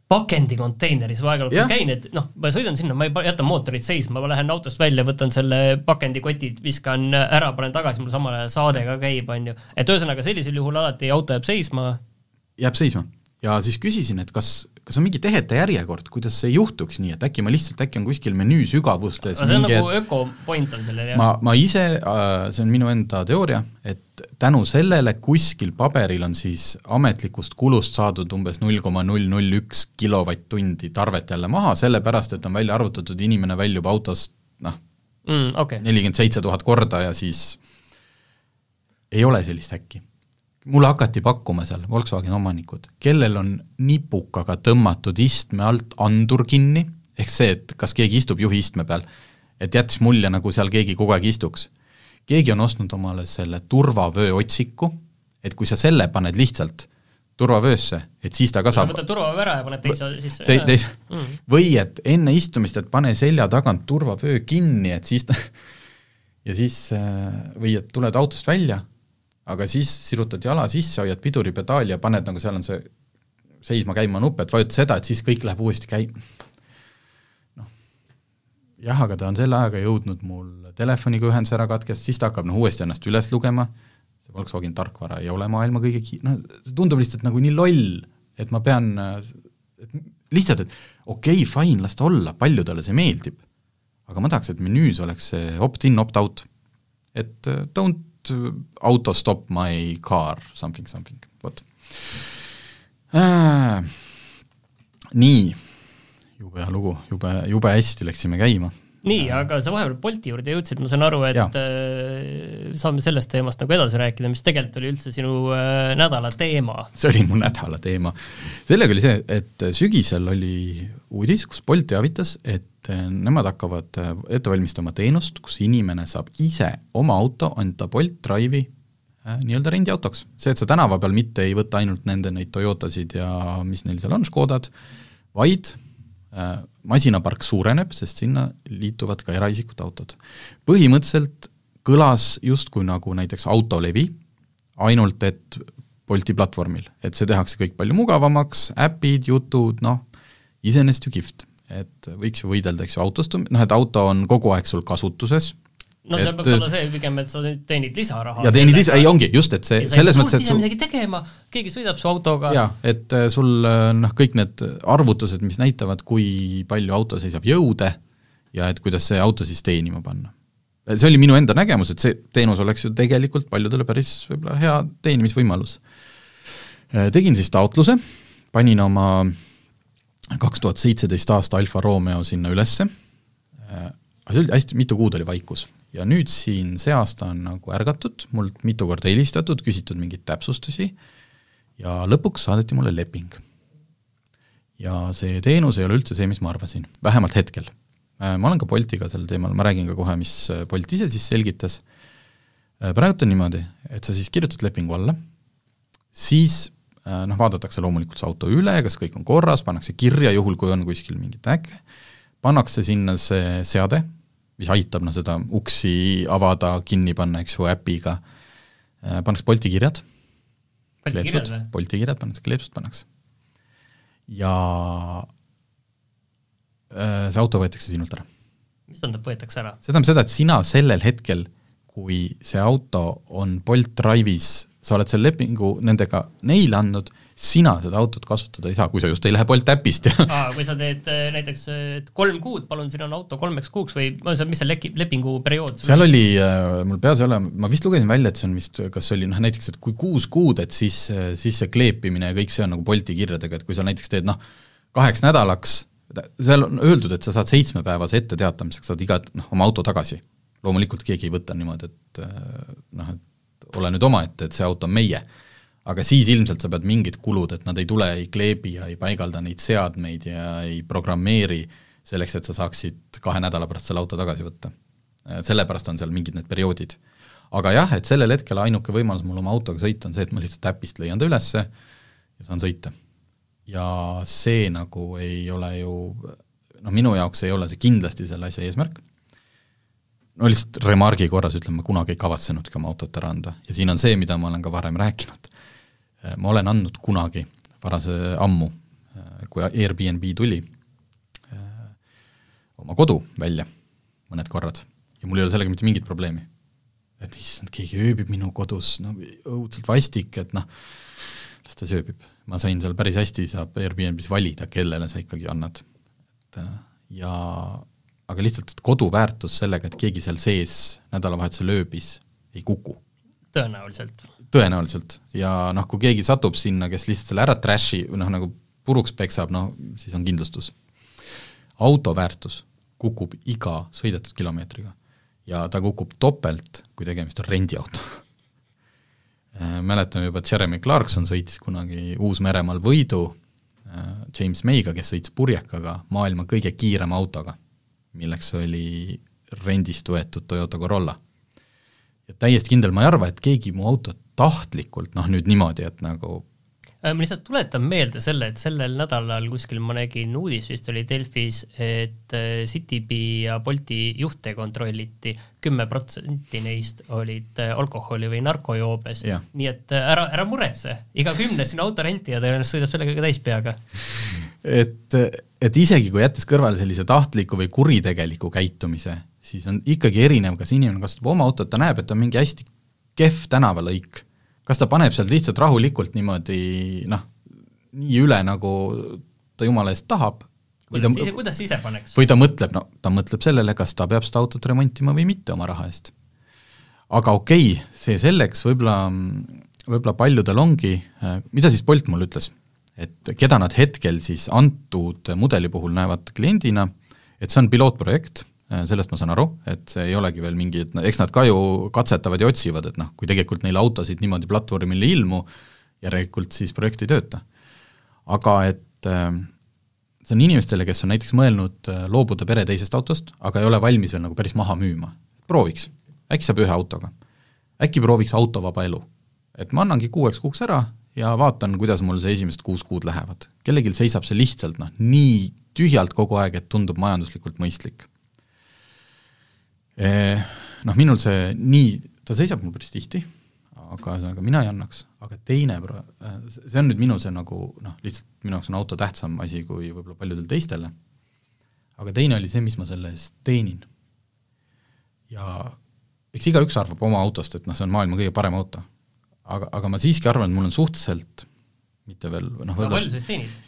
pakendi konteineris, ma aeg-ajalt yeah. käin, et noh, ma sõidan sinna, ma ei jäta mootorit seisma, ma lähen autost välja, võtan selle pakendikotid, viskan ära, panen tagasi, mul samal ajal saade ka käib, on ju. et ühesõnaga, sellisel juhul alati auto jääb seisma. jääb seisma ja siis küsisin, et kas kas on mingi tehete järjekord, kuidas see juhtuks nii, et äkki ma lihtsalt, äkki on kuskil menüü sügavustes see on mingi, nagu öko point on sellel, jah? ma, ma ise, äh, see on minu enda teooria, et tänu sellele kuskil paberil on siis ametlikust kulust saadud umbes null koma null null üks kilovatt-tundi tarvet jälle maha, sellepärast et on välja arvutatud, inimene väljub autost noh, mm, nelikümmend seitse tuhat korda ja siis ei ole sellist äkki mulle hakati pakkuma seal, Volkswagen omanikud, kellel on nipukaga tõmmatud istme alt andur kinni, ehk see, et kas keegi istub juhi istme peal, et jättis mulje, nagu seal keegi kogu aeg istuks. keegi on ostnud omale selle turvavöö otsiku, et kui sa selle paned lihtsalt turvavöösse, et siis ta ka saab võtad turvavöö ära ja paned teise sisse. see, teise mm., või et enne istumist, et pane selja tagant turvavöö kinni, et siis ta ja siis, äh, või et tuled autost välja aga siis sirutad jala sisse, hoiad piduripedaali ja paned nagu seal on see seisma käima nupp, et vajutad seda, et siis kõik läheb uuesti käima. noh, jah, aga ta on selle ajaga jõudnud mul telefoniga ühendus ära katkest, siis ta hakkab noh, uuesti ennast üles lugema, see Volkswagen tarkvara ei ole maailma kõige ki-, noh, see tundub lihtsalt nagu nii loll, et ma pean, lihtsalt, et okei okay,, fine, las ta olla, paljudele see meeldib, aga ma tahaks, et menüüs oleks see opt-in, opt-out, et äh, don't Äh, auto stop my car, something, something, vot äh,. nii, jube hea lugu, jube, jube hästi läksime käima. nii, aga sa vahepeal Bolti juurde jõudsid, ma saan aru, et ja. Äh, saame sellest teemast nagu edasi rääkida, mis tegelikult oli üldse sinu äh, nädala teema. see oli mu nädala teema. sellega oli see, et äh, sügisel oli uudis, kus Bolt teavitas, et äh, nemad hakkavad ette valmistama teenust, kus inimene saab ise oma auto anda Bolt Drive'i nii-öelda rendiautoks. see, et sa tänava peal mitte ei võta ainult nende neid Toyotasid ja mis neil seal on, Škodad, vaid masinapark suureneb, sest sinna liituvad ka eraisikute autod. põhimõtteliselt kõlas justkui nagu näiteks autolevi, ainult et Bolti platvormil, et see tehakse kõik palju mugavamaks, äpid, jutud, noh, iseenesest ju kihvt, et võiks ju võidelda, eks ju, autostum-, noh, et auto on kogu aeg sul kasutuses, no et, seal peaks olla see pigem, et sa teenid lisaraha. ja teenid lisa, ei ongi, just, et see selles mõttes, et sul midagi tegema, keegi sõidab su autoga. jaa, et äh, sul äh, noh, kõik need arvutused, mis näitavad, kui palju auto seisab jõude ja et kuidas see auto siis teenima panna see oli minu enda nägemus, et see teenus oleks ju tegelikult paljudele päris võib-olla hea teenimisvõimalus. Äh, tegin siis taotluse, panin oma kaks tuhat seitseteist aasta Alfa Romeo sinna ülesse, äh, aga see oli hästi, mitu kuud oli vaikus. ja nüüd siin see aasta on nagu ärgatud, mult mitu korda helistatud, küsitud mingeid täpsustusi ja lõpuks saadeti mulle leping. ja see teenus ei ole üldse see, mis ma arvasin, vähemalt hetkel Äh, ma olen ka Boltiga sel teemal, ma räägin ka kohe, mis äh, Bolt ise siis selgitas, äh, praegu on niimoodi, et sa siis kirjutad lepingu alla, siis noh, vaadatakse loomulikult see auto üle, kas kõik on korras, pannakse kirja, juhul kui on kuskil mingit äge, pannakse sinna see seade, mis aitab noh, seda uksi avada, kinni panna, eks ju, äpiga, pannakse Bolti kirjad, kleepsud, Bolti kirjad pannakse, kleepsud pannakse. ja Äh, see auto võetakse sinult ära. mis tähendab, võetakse ära? see tähendab seda, et sina sellel hetkel, kui see auto on Bolt Drive'is, sa oled selle lepingu nendega neile andnud, sina seda autot kasutada ei saa, kui sa just ei lähe Bolt äpist ja või sa teed äh, näiteks, et kolm kuud, palun, siin on auto kolmeks kuuks või ma ei tea, mis see leki-, lepingu periood seal oli äh,, mul peas ei ole, ma vist lugesin välja, et see on vist, kas oli noh, näiteks, et kui kuus kuud, et siis, äh, siis see kleepimine ja kõik see on nagu Bolti kirjadega, et kui sa näiteks teed noh, kaheks nädalaks seal on öeldud, et sa saad seitsmepäevase etteteatamiseks, saad iga, noh, oma auto tagasi. loomulikult keegi ei võta niimoodi, et äh, noh, et ole nüüd omaette, et see auto on meie. aga siis ilmselt sa pead mingid kulud, et nad ei tule, ei kleebi ja ei paigalda neid seadmeid ja ei programmeeri selleks, et sa saaksid kahe nädala pärast selle auto tagasi võtta. Äh, sellepärast on seal mingid need perioodid. aga jah, et sellel hetkel ainuke võimalus mul oma autoga sõita on see, et ma lihtsalt äpist leian ta ülesse ja saan sõita ja see nagu ei ole ju noh, minu jaoks ei ole see kindlasti selle asja eesmärk, no lihtsalt remargi korras ütlen, ma kunagi ei kavatsenudki oma autot ära anda ja siin on see, mida ma olen ka varem rääkinud. ma olen andnud kunagi, varase, ammu, kui Airbnb tuli, oma kodu välja mõned korrad ja mul ei ole sellega mitte mingit probleemi. et issand, keegi ööbib minu kodus, no õudselt vastik, et noh, kes ta sööbib. ma sain seal päris hästi, saab Airbnb-s valida, kellele sa ikkagi annad. et äh, ja aga lihtsalt koduväärtus sellega, et keegi seal sees nädalavahetusel ööbis, ei kuku. tõenäoliselt. tõenäoliselt ja noh, kui keegi satub sinna, kes lihtsalt selle ära trash'i või noh, nagu puruks peksab, noh siis on kindlustus. auto väärtus kukub iga sõidetud kilomeetriga ja ta kukub topelt, kui tegemist on rendiautoga Äh, mäletame juba, Jeremy Clarkson sõitis kunagi Uus-Meremaal võidu äh, James Mayga, kes sõits purjekaga, maailma kõige kiirema autoga, milleks oli rendist võetud Toyota Corolla. ja täiesti kindel, ma ei arva, et keegi mu autot tahtlikult noh, nüüd niimoodi, et nagu Äh, ma lihtsalt tuletan meelde selle, et sellel nädalal kuskil ma nägin uudis vist oli Delfis, et äh, Citybee ja Bolti juhte kontrolliti, kümme protsenti neist olid äh, alkoholi või narkojoobes. nii et ära, ära muretse, iga kümnes sinu autorentija tõenäoliselt sõidab sellega ka täis peaga. et, et isegi kui jättes kõrvale sellise tahtliku või kuritegeliku käitumise, siis on ikkagi erinev, kas inimene kasutab oma autot, ta näeb, et on mingi hästi kehv tänavalõik kas ta paneb sealt lihtsalt rahulikult niimoodi noh, nii üle, nagu ta jumala eest tahab, või ta, kuidas sa ise paneks? või ta mõtleb, no ta mõtleb sellele, kas ta peab seda autot remontima või mitte oma raha eest. aga okei okay,, see selleks, võib-olla, võib-olla paljudel ongi, äh, mida siis Bolt mulle ütles, et keda nad hetkel siis antud mudeli puhul näevad kliendina, et see on pilootprojekt Äh, sellest ma saan aru, et see ei olegi veel mingi, et eks nad ka ju katsetavad ja otsivad, et noh, kui tegelikult neil autosid niimoodi platvormile ei ilmu, järelikult siis projekt ei tööta. aga et äh, see on inimestele, kes on näiteks mõelnud äh, loobuda pere teisest autost, aga ei ole valmis veel nagu päris maha müüma. prooviks, äkki saab ühe autoga. äkki prooviks autovaba elu. et ma annangi kuueks kuuks ära ja vaatan, kuidas mul see esimesed kuus kuud lähevad. kellelgi seisab see lihtsalt noh, nii tühjalt kogu aeg, et tundub majanduslikult mõistlik Eh, noh, minul see nii, ta seisab mul päris tihti, aga ühesõnaga, mina ei annaks, aga teine pro-, eh, see on nüüd minu see nagu noh, lihtsalt minu jaoks on auto tähtsam asi kui võib-olla paljudel teistele, aga teine oli see, mis ma selle eest teenin. ja eks igaüks arvab oma autost, et noh, see on maailma kõige parem auto. aga, aga ma siiski arvan, et mul on suhteliselt mitte veel noh, võib-olla palju sa siis teenid?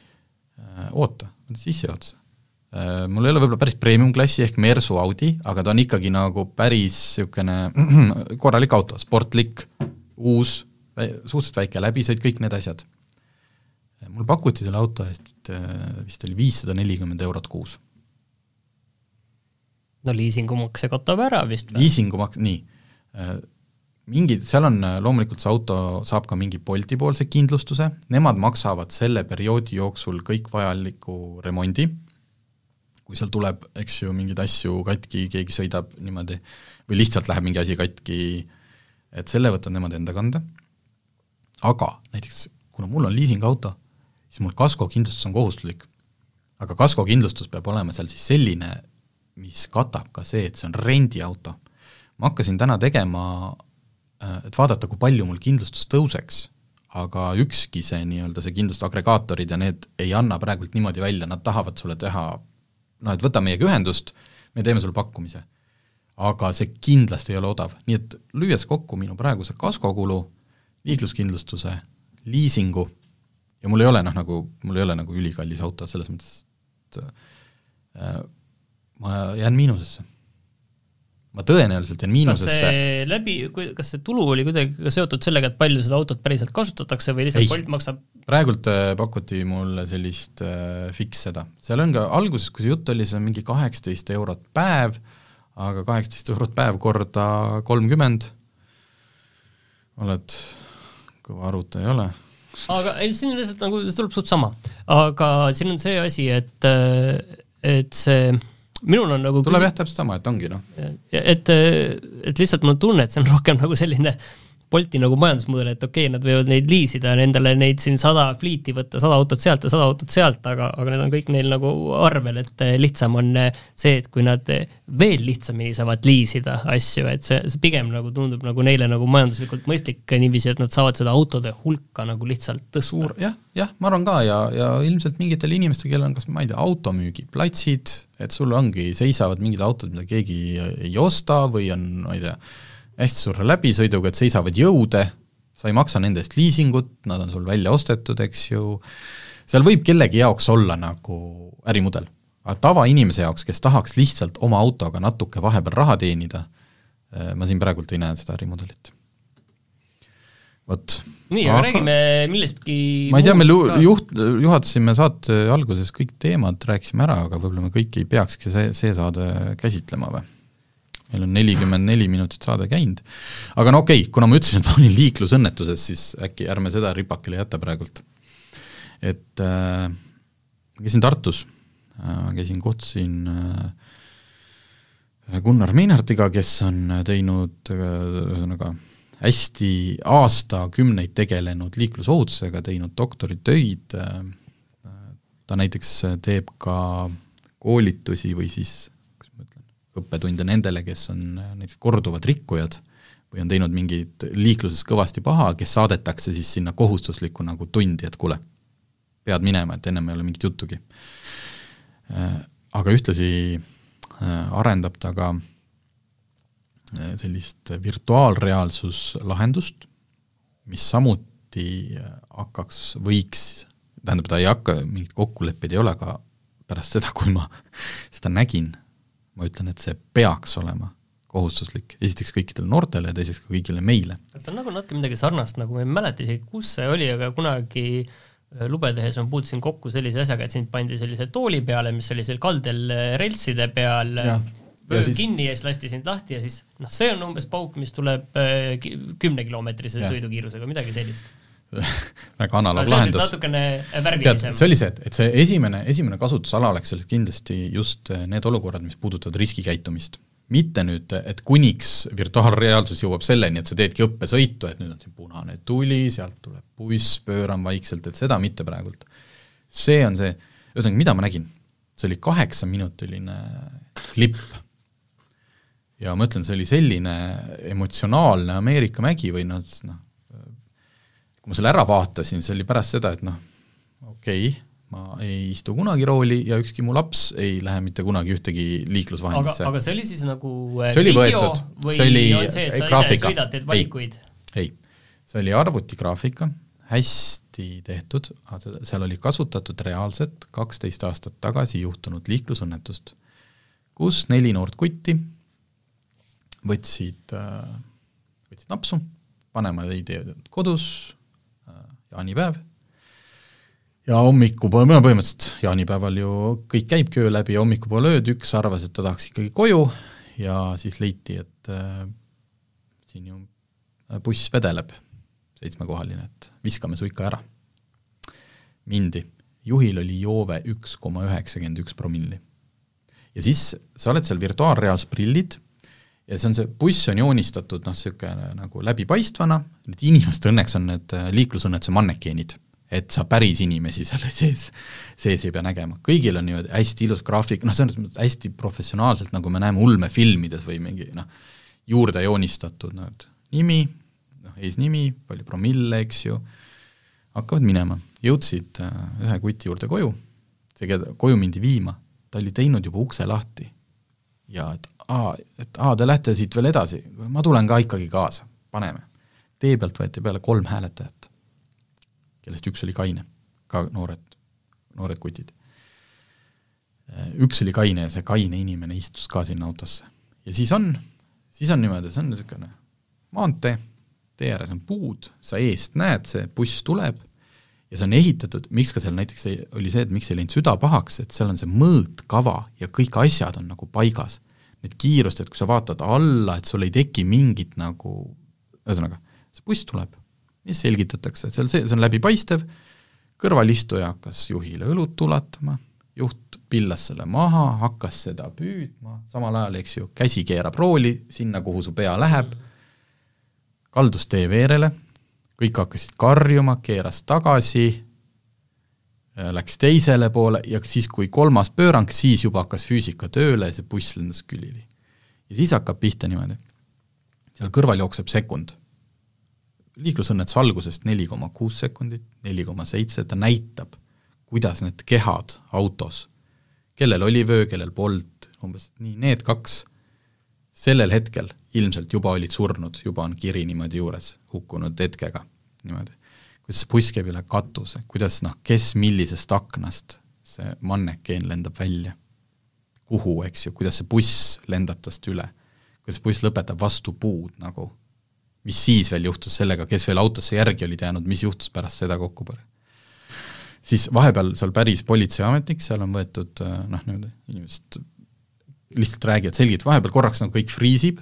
Eh, oota, sissejuhatus Äh, mul ei ole võib-olla päris premium-klassi ehk Mersu Audi, aga ta on ikkagi nagu päris niisugune korralik auto, sportlik, uus, suhteliselt väike läbisõit, kõik need asjad. Äh, mul pakuti selle auto eest äh, vist oli viissada nelikümmend eurot kuus. no liisingumakse katab ära vist või? liisingumaks, nii. mingid, seal on, loomulikult see auto saab ka mingi Bolti-poolse kindlustuse, nemad maksavad selle perioodi jooksul kõik vajaliku remondi kui seal tuleb, eks ju, mingeid asju katki, keegi sõidab niimoodi, või lihtsalt läheb mingi asi katki, et selle võtavad nemad enda kanda, aga näiteks kuna mul on liisingauto, siis mul kaskokindlustus on kohustuslik. aga kaskokindlustus peab olema seal siis selline, mis katab ka see, et see on rendiauto. ma hakkasin täna tegema, äh, et vaadata, kui palju mul kindlustus tõuseks, aga ükski see nii-öelda, see kindlustuse agregaatorid ja need ei anna praegult niimoodi välja, nad tahavad sulle teha noh, et võta meiega ühendust, me teeme sulle pakkumise. aga see kindlasti ei ole odav, nii et lüües kokku minu praeguse kaskokulu, liikluskindlustuse, liisingu ja mul ei ole noh, nagu, mul ei ole nagu ülikallis auto selles mõttes, et äh, ma jään miinusesse ma tõenäoliselt jään miinusesse. läbi, kas see tulu oli kuidagi seotud sellega, et palju seda autot päriselt kasutatakse või lihtsalt Bolt maksab praegult äh, pakuti mulle sellist äh, fix seda, seal on ka alguses, kui see jutt oli, see on mingi kaheksateist eurot päev, aga kaheksateist eurot päev korda kolmkümmend, oled, kõva arvuta ei ole. aga ei, siin lihtsalt nagu see tuleb suht sama, aga siin on see asi, et, äh, et see minul on nagu tuleb jah, täpselt sama, et ongi noh. et, äh, et lihtsalt mul on tunne, et see on rohkem nagu selline äh, Bolti nagu majandusmudel, et okei okay,, nad võivad neid liisida, endale neid siin sada fliiti võtta, sada autot sealt ja sada autot sealt, aga, aga need on kõik neil nagu arvel, et eh, lihtsam on eh, see, et kui nad eh, veel lihtsamini saavad liisida asju, et see, see pigem nagu tundub nagu neile nagu majanduslikult mõistlik niiviisi, et nad saavad seda autode hulka nagu lihtsalt tõsta. jah, jah, ma arvan ka ja, ja ilmselt mingitel inimestel, kellel on kas, ma ei tea, automüügiplatsid, et sul ongi, seisavad mingid autod, mida keegi ei osta või on, ma ei tea, hästi suure läbisõiduga, et seisavad jõude, sa ei maksa nende eest liisingut, nad on sul välja ostetud, eks ju, seal võib kellegi jaoks olla nagu ärimudel. aga tavainimese jaoks, kes tahaks lihtsalt oma autoga natuke vahepeal raha teenida, eh, ma siin praegult ei näe seda ärimudelit. vot. nii, aga räägime millestki ma ei tea, me ka... juht, juhatasime saate alguses kõik teemad, rääkisime ära, aga võib-olla me kõiki ei peakski see, see saade käsitlema või? meil on nelikümmend neli minutit saade käinud, aga no okei okay,, kuna ma ütlesin, et ma olin liiklusõnnetuses, siis äkki ärme seda ripakile jäta praegult. et äh, käisin Tartus äh,, käisin, kohtusin äh, Gunnar Meinhardiga, kes on teinud äh, ühesõnaga äh, hästi aastakümneid tegelenud liiklusohutusega, teinud doktoritöid äh,, ta näiteks teeb ka koolitusi või siis õppetunde nendele, kes on äh, näiteks korduvad rikkujad või on teinud mingit liikluses kõvasti paha, kes saadetakse siis sinna kohustuslikku nagu tundi, et kuule, pead minema, et ennem ei ole mingit juttugi. Äh, aga ühtlasi äh, arendab ta ka sellist virtuaalreaalsuslahendust, mis samuti hakkaks, võiks, tähendab, ta ei hakka, mingit kokkuleppeid ei ole, aga pärast seda, kui ma seda nägin, ma ütlen, et see peaks olema kohustuslik, esiteks kõikidele noortele ja teiseks ka kõigile meile. see on nagu natuke midagi sarnast, nagu ma ei mäleta isegi, kus see oli, aga kunagi äh, lube tehes ma puutusin kokku sellise asjaga, et sind pandi sellise tooli peale, mis oli seal kaldel äh, reltside peal, vöö äh, siis... kinni ja siis lasti sind lahti ja siis noh, see on umbes pauk, mis tuleb kümnekilomeetrise sõidukiirusega, midagi sellist väga analoog lahendus. natukene äh, värvilisem. see oli see, et, et see esimene, esimene kasutusala oleks selles kindlasti just äh, need olukorrad, mis puudutavad riskikäitumist. mitte nüüd, et kuniks virtuaalreaalsus jõuab selleni, et sa teedki õppesõitu, et nüüd on siin punane tuli, sealt tuleb buss, pööran vaikselt, et seda mitte praegult. see on see, ühesõnaga, mida ma nägin? see oli kaheksaminutiline klipp ja ma ütlen, see oli selline emotsionaalne Ameerika mägi või noh, noh, kui ma selle ära vaatasin, see oli pärast seda, et noh, okei okay,, ma ei istu kunagi rooli ja ükski mu laps ei lähe mitte kunagi ühtegi liiklusvahendisse. aga see oli siis nagu äh, see oli võetud, see oli see, graafika. ei, ei, see oli arvutigraafika, hästi tehtud, seal oli kasutatud reaalset kaksteist aastat tagasi juhtunud liiklusõnnetust, kus neli noort kutti võtsid, äh, võtsid napsu, vanema ei tee kodus, jaanipäev ja hommikupoole, me oleme põhimõtteliselt jaanipäeval ju, kõik käibki öö läbi, hommikupoole ööd, üks arvas, et ta tahaks ikkagi koju ja siis leiti, et äh, siin ju äh, buss vedeleb, seitsmekohaline, et viskame suika ära. mindi, juhil oli joove üks koma üheksakümmend üks promilli. ja siis sa oled seal virtuaalreaalsus prillid ja see on see, buss on joonistatud noh, niisugune nagu läbipaistvana, nüüd inimesed õnneks on need äh, liiklusõnnetuse mannekeenid, et sa päris inimesi selle sees, sees ei pea nägema, kõigil on niimoodi hästi ilus graafik, noh, selles mõttes hästi professionaalselt, nagu me näeme ulmefilmides või mingi noh, juurde joonistatud, noh et nimi, noh eesnimi, palju promille, eks ju, hakkavad minema, jõudsid äh, ühe kuti juurde koju, see, keda koju mindi viima, ta oli teinud juba ukse lahti ja et aa, et aa, te lähete siit veel edasi, ma tulen ka ikkagi kaasa, paneme. tee pealt võeti peale kolm hääletajat, kellest üks oli kaine, ka noored, noored kutid. üks oli kaine ja see kaine inimene istus ka sinna autosse. ja siis on, siis on niimoodi, see on niisugune maantee, tee ääres on puud, sa eest näed, see buss tuleb ja see on ehitatud, miks ka seal näiteks ei, oli see, et miks ei läinud süda pahaks, et seal on see mõõtkava ja kõik asjad on nagu paigas need kiirused, kui sa vaatad alla, et sul ei teki mingit nagu, ühesõnaga, see buss tuleb ja selgitatakse, et seal see, see on läbipaistev, kõrvalistuja hakkas juhile õlut ulatama, juht pillas selle maha, hakkas seda püüdma, samal ajal, eks ju, käsi keerab rooli sinna, kuhu su pea läheb, kaldus tee veerele, kõik hakkasid karjuma, keeras tagasi, Äh, läks teisele poole ja siis, kui kolmas pöörang, siis juba hakkas füüsika tööle ja see buss lendas külili. ja siis hakkab pihta niimoodi. seal kõrval jookseb sekund. liiklusõnnetuse algusest neli koma kuus sekundit, neli koma seitse, ta näitab, kuidas need kehad autos, kellel oli vöö, kellel polnud, umbes nii, need kaks sellel hetkel ilmselt juba olid surnud, juba on kiri niimoodi juures, hukkunud hetkega, niimoodi kuidas see puss käib üle katuse, kuidas noh, kes millisest aknast see mannekeen lendab välja, kuhu, eks ju, kuidas see buss lendab tast üle, kuidas buss lõpetab vastu puud nagu, mis siis veel juhtus sellega, kes veel autosse järgi olid jäänud, mis juhtus pärast seda kokkupõrget? siis vahepeal seal päris politseiametnik, seal on võetud noh, nii-öelda inimesed lihtsalt räägivad selgelt, vahepeal korraks nagu kõik friisib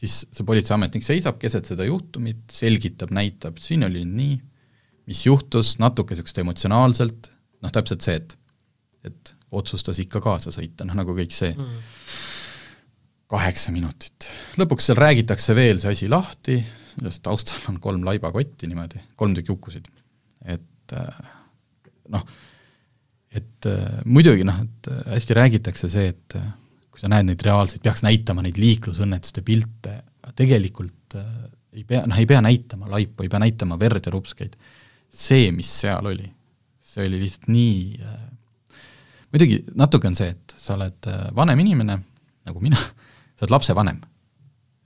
siis see politseiametnik seisab keset seda juhtumit, selgitab, näitab, siin oli nii, mis juhtus, natuke niisugust emotsionaalselt, noh täpselt see, et, et otsustas ikka kaasa sõita, noh nagu kõik see mm.. kaheksa minutit. lõpuks seal räägitakse veel see asi lahti, sellest taustal on kolm laibakotti niimoodi, kolm tükki hukkusid. et äh, noh, et äh, muidugi noh, et äh, hästi räägitakse see, et kui sa näed neid reaalseid, peaks näitama neid liiklusõnnetuste pilte, aga tegelikult äh, ei pea, noh, ei pea näitama laipu, ei pea näitama verd ja rupskeid. see, mis seal oli, see oli lihtsalt nii äh, muidugi natuke on see, et sa oled äh, vanem inimene, nagu mina, sa oled lapsevanem.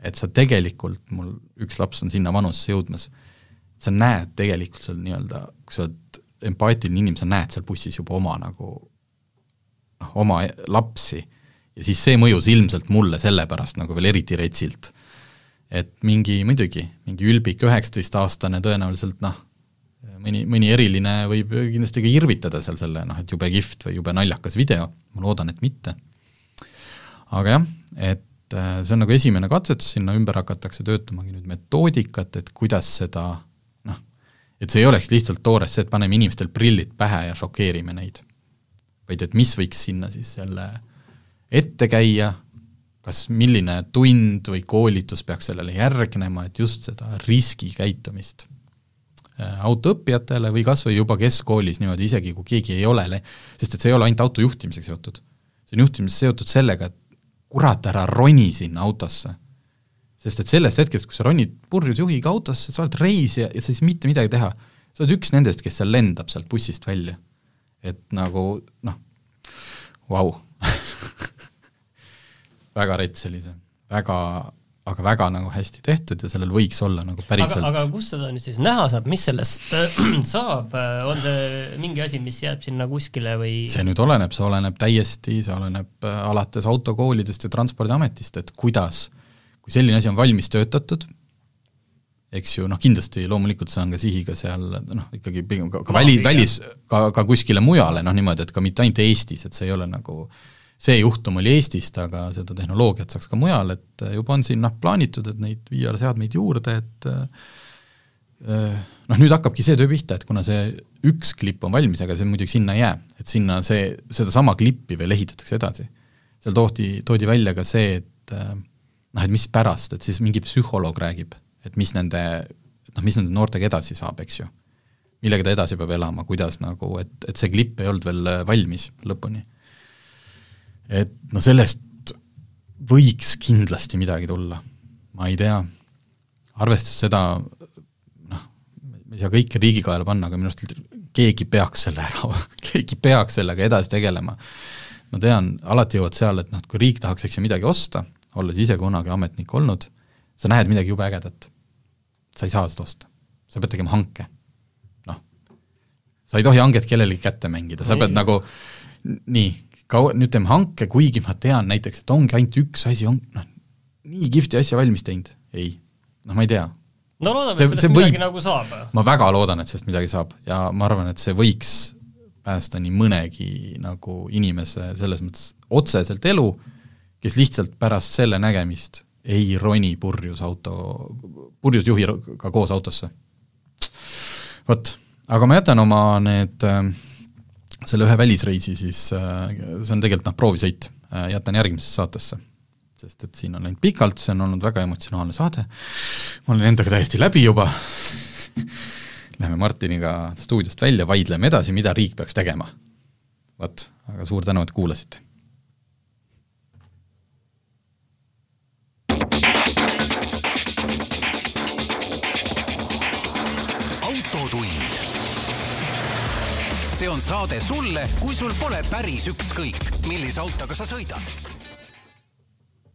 et sa tegelikult, mul üks laps on sinna vanusesse jõudmas, sa näed tegelikult seal nii-öelda, kui sa oled empaatiline inimene, sa näed seal bussis juba oma nagu noh, oma lapsi ja siis see mõjus ilmselt mulle sellepärast nagu veel eriti retsilt. et mingi, muidugi, mingi ülbik üheksateistaastane tõenäoliselt noh, mõni, mõni eriline võib kindlasti ka irvitada seal selle noh, et jube kihvt või jube naljakas video, ma loodan, et mitte. aga jah, et äh, see on nagu esimene katsetus, sinna ümber hakatakse töötamagi nüüd metoodikat, et kuidas seda noh, et see ei oleks lihtsalt toores see, et paneme inimestel prillid pähe ja šokeerime neid, vaid et mis võiks sinna siis selle äh, ette käia, kas milline tund või koolitus peaks sellele järgnema, et just seda riskikäitumist äh, autoõppijatele või kas või juba keskkoolis niimoodi, isegi kui keegi ei ole, sest et see ei ole ainult auto juhtimisega seotud. see on juhtimisega seotud sellega, et kurat, ära roni sinna autosse. sest et sellest hetkest, kui sa ronid purjus juhiga autosse, sa oled reisija ja sa ei saa mitte midagi teha. sa oled üks nendest, kes seal lendab sealt bussist välja. et nagu noh, vau väga rets sellise, väga aga väga nagu hästi tehtud ja sellel võiks olla nagu päriselt. aga kust seda nüüd siis näha saab, mis sellest äh, saab, äh, on see mingi asi, mis jääb sinna kuskile või? see nüüd oleneb, see oleneb täiesti, see oleneb äh, alates autokoolidest ja Transpordiametist, et kuidas, kui selline asi on valmis töötatud, eks ju, noh kindlasti loomulikult see on ka sihiga seal noh, ikkagi pigem ka, ka väli, välis, ka, ka kuskile mujale, noh niimoodi, et ka mitte ainult Eestis, et see ei ole nagu äh, see juhtum oli Eestist, aga seda tehnoloogiat saaks ka mujal, et äh, juba on siin noh, plaanitud, et neid VR-seadmeid juurde, et äh, äh, noh, nüüd hakkabki see töö pihta, et kuna see üks klipp on valmis, aga see muidugi sinna ei jää, et sinna see, sedasama klippi veel ehitatakse edasi. seal toodi, toodi välja ka see, et noh, et mis pärast, et siis mingi psühholoog räägib, et mis nende, noh, mis nende noortega edasi saab, eks ju. millega ta edasi peab elama, kuidas nagu, et, et see klipp ei olnud veel valmis lõpuni et no sellest võiks kindlasti midagi tulla, ma ei tea, arvestades seda, noh, ei saa kõike riigi kaela panna, aga minu arust keegi peaks selle ära keegi peaks sellega edasi tegelema. ma tean, alati jõuad seal, et noh, et kui riik tahaks, eks ju, midagi osta, olles ise kunagi ametnik olnud, sa näed midagi jube ägedat. sa ei saa seda osta, sa pead tegema hanke. noh, sa ei tohi hanget kellelegi kätte mängida, sa ei. pead nagu nii, kaua, nüüd teeme hanke, kuigi ma tean näiteks, et ongi ainult üks asi, on noh, nii kihvti asja valmis teinud, ei. noh, ma ei tea. no loodame, et sellest midagi võib, nagu saab. ma väga loodan, et sellest midagi saab ja ma arvan, et see võiks päästa nii mõnegi nagu inimese selles mõttes otseselt elu, kes lihtsalt pärast selle nägemist ei roni purjus auto, purjus juhiga koos autosse. vot, aga ma jätan oma need äh, selle ühe välisreisi siis, äh, see on tegelikult noh, proovisõit, äh, jätan järgmisesse saatesse. sest et siin on läinud pikalt, see on olnud väga emotsionaalne saade, ma olen endaga täiesti läbi juba läheme Martiniga stuudiost välja, vaidleme edasi, mida riik peaks tegema. vot, aga suur tänu, et kuulasite see on saade sulle, kui sul pole päris ükskõik, millise autoga sa sõidad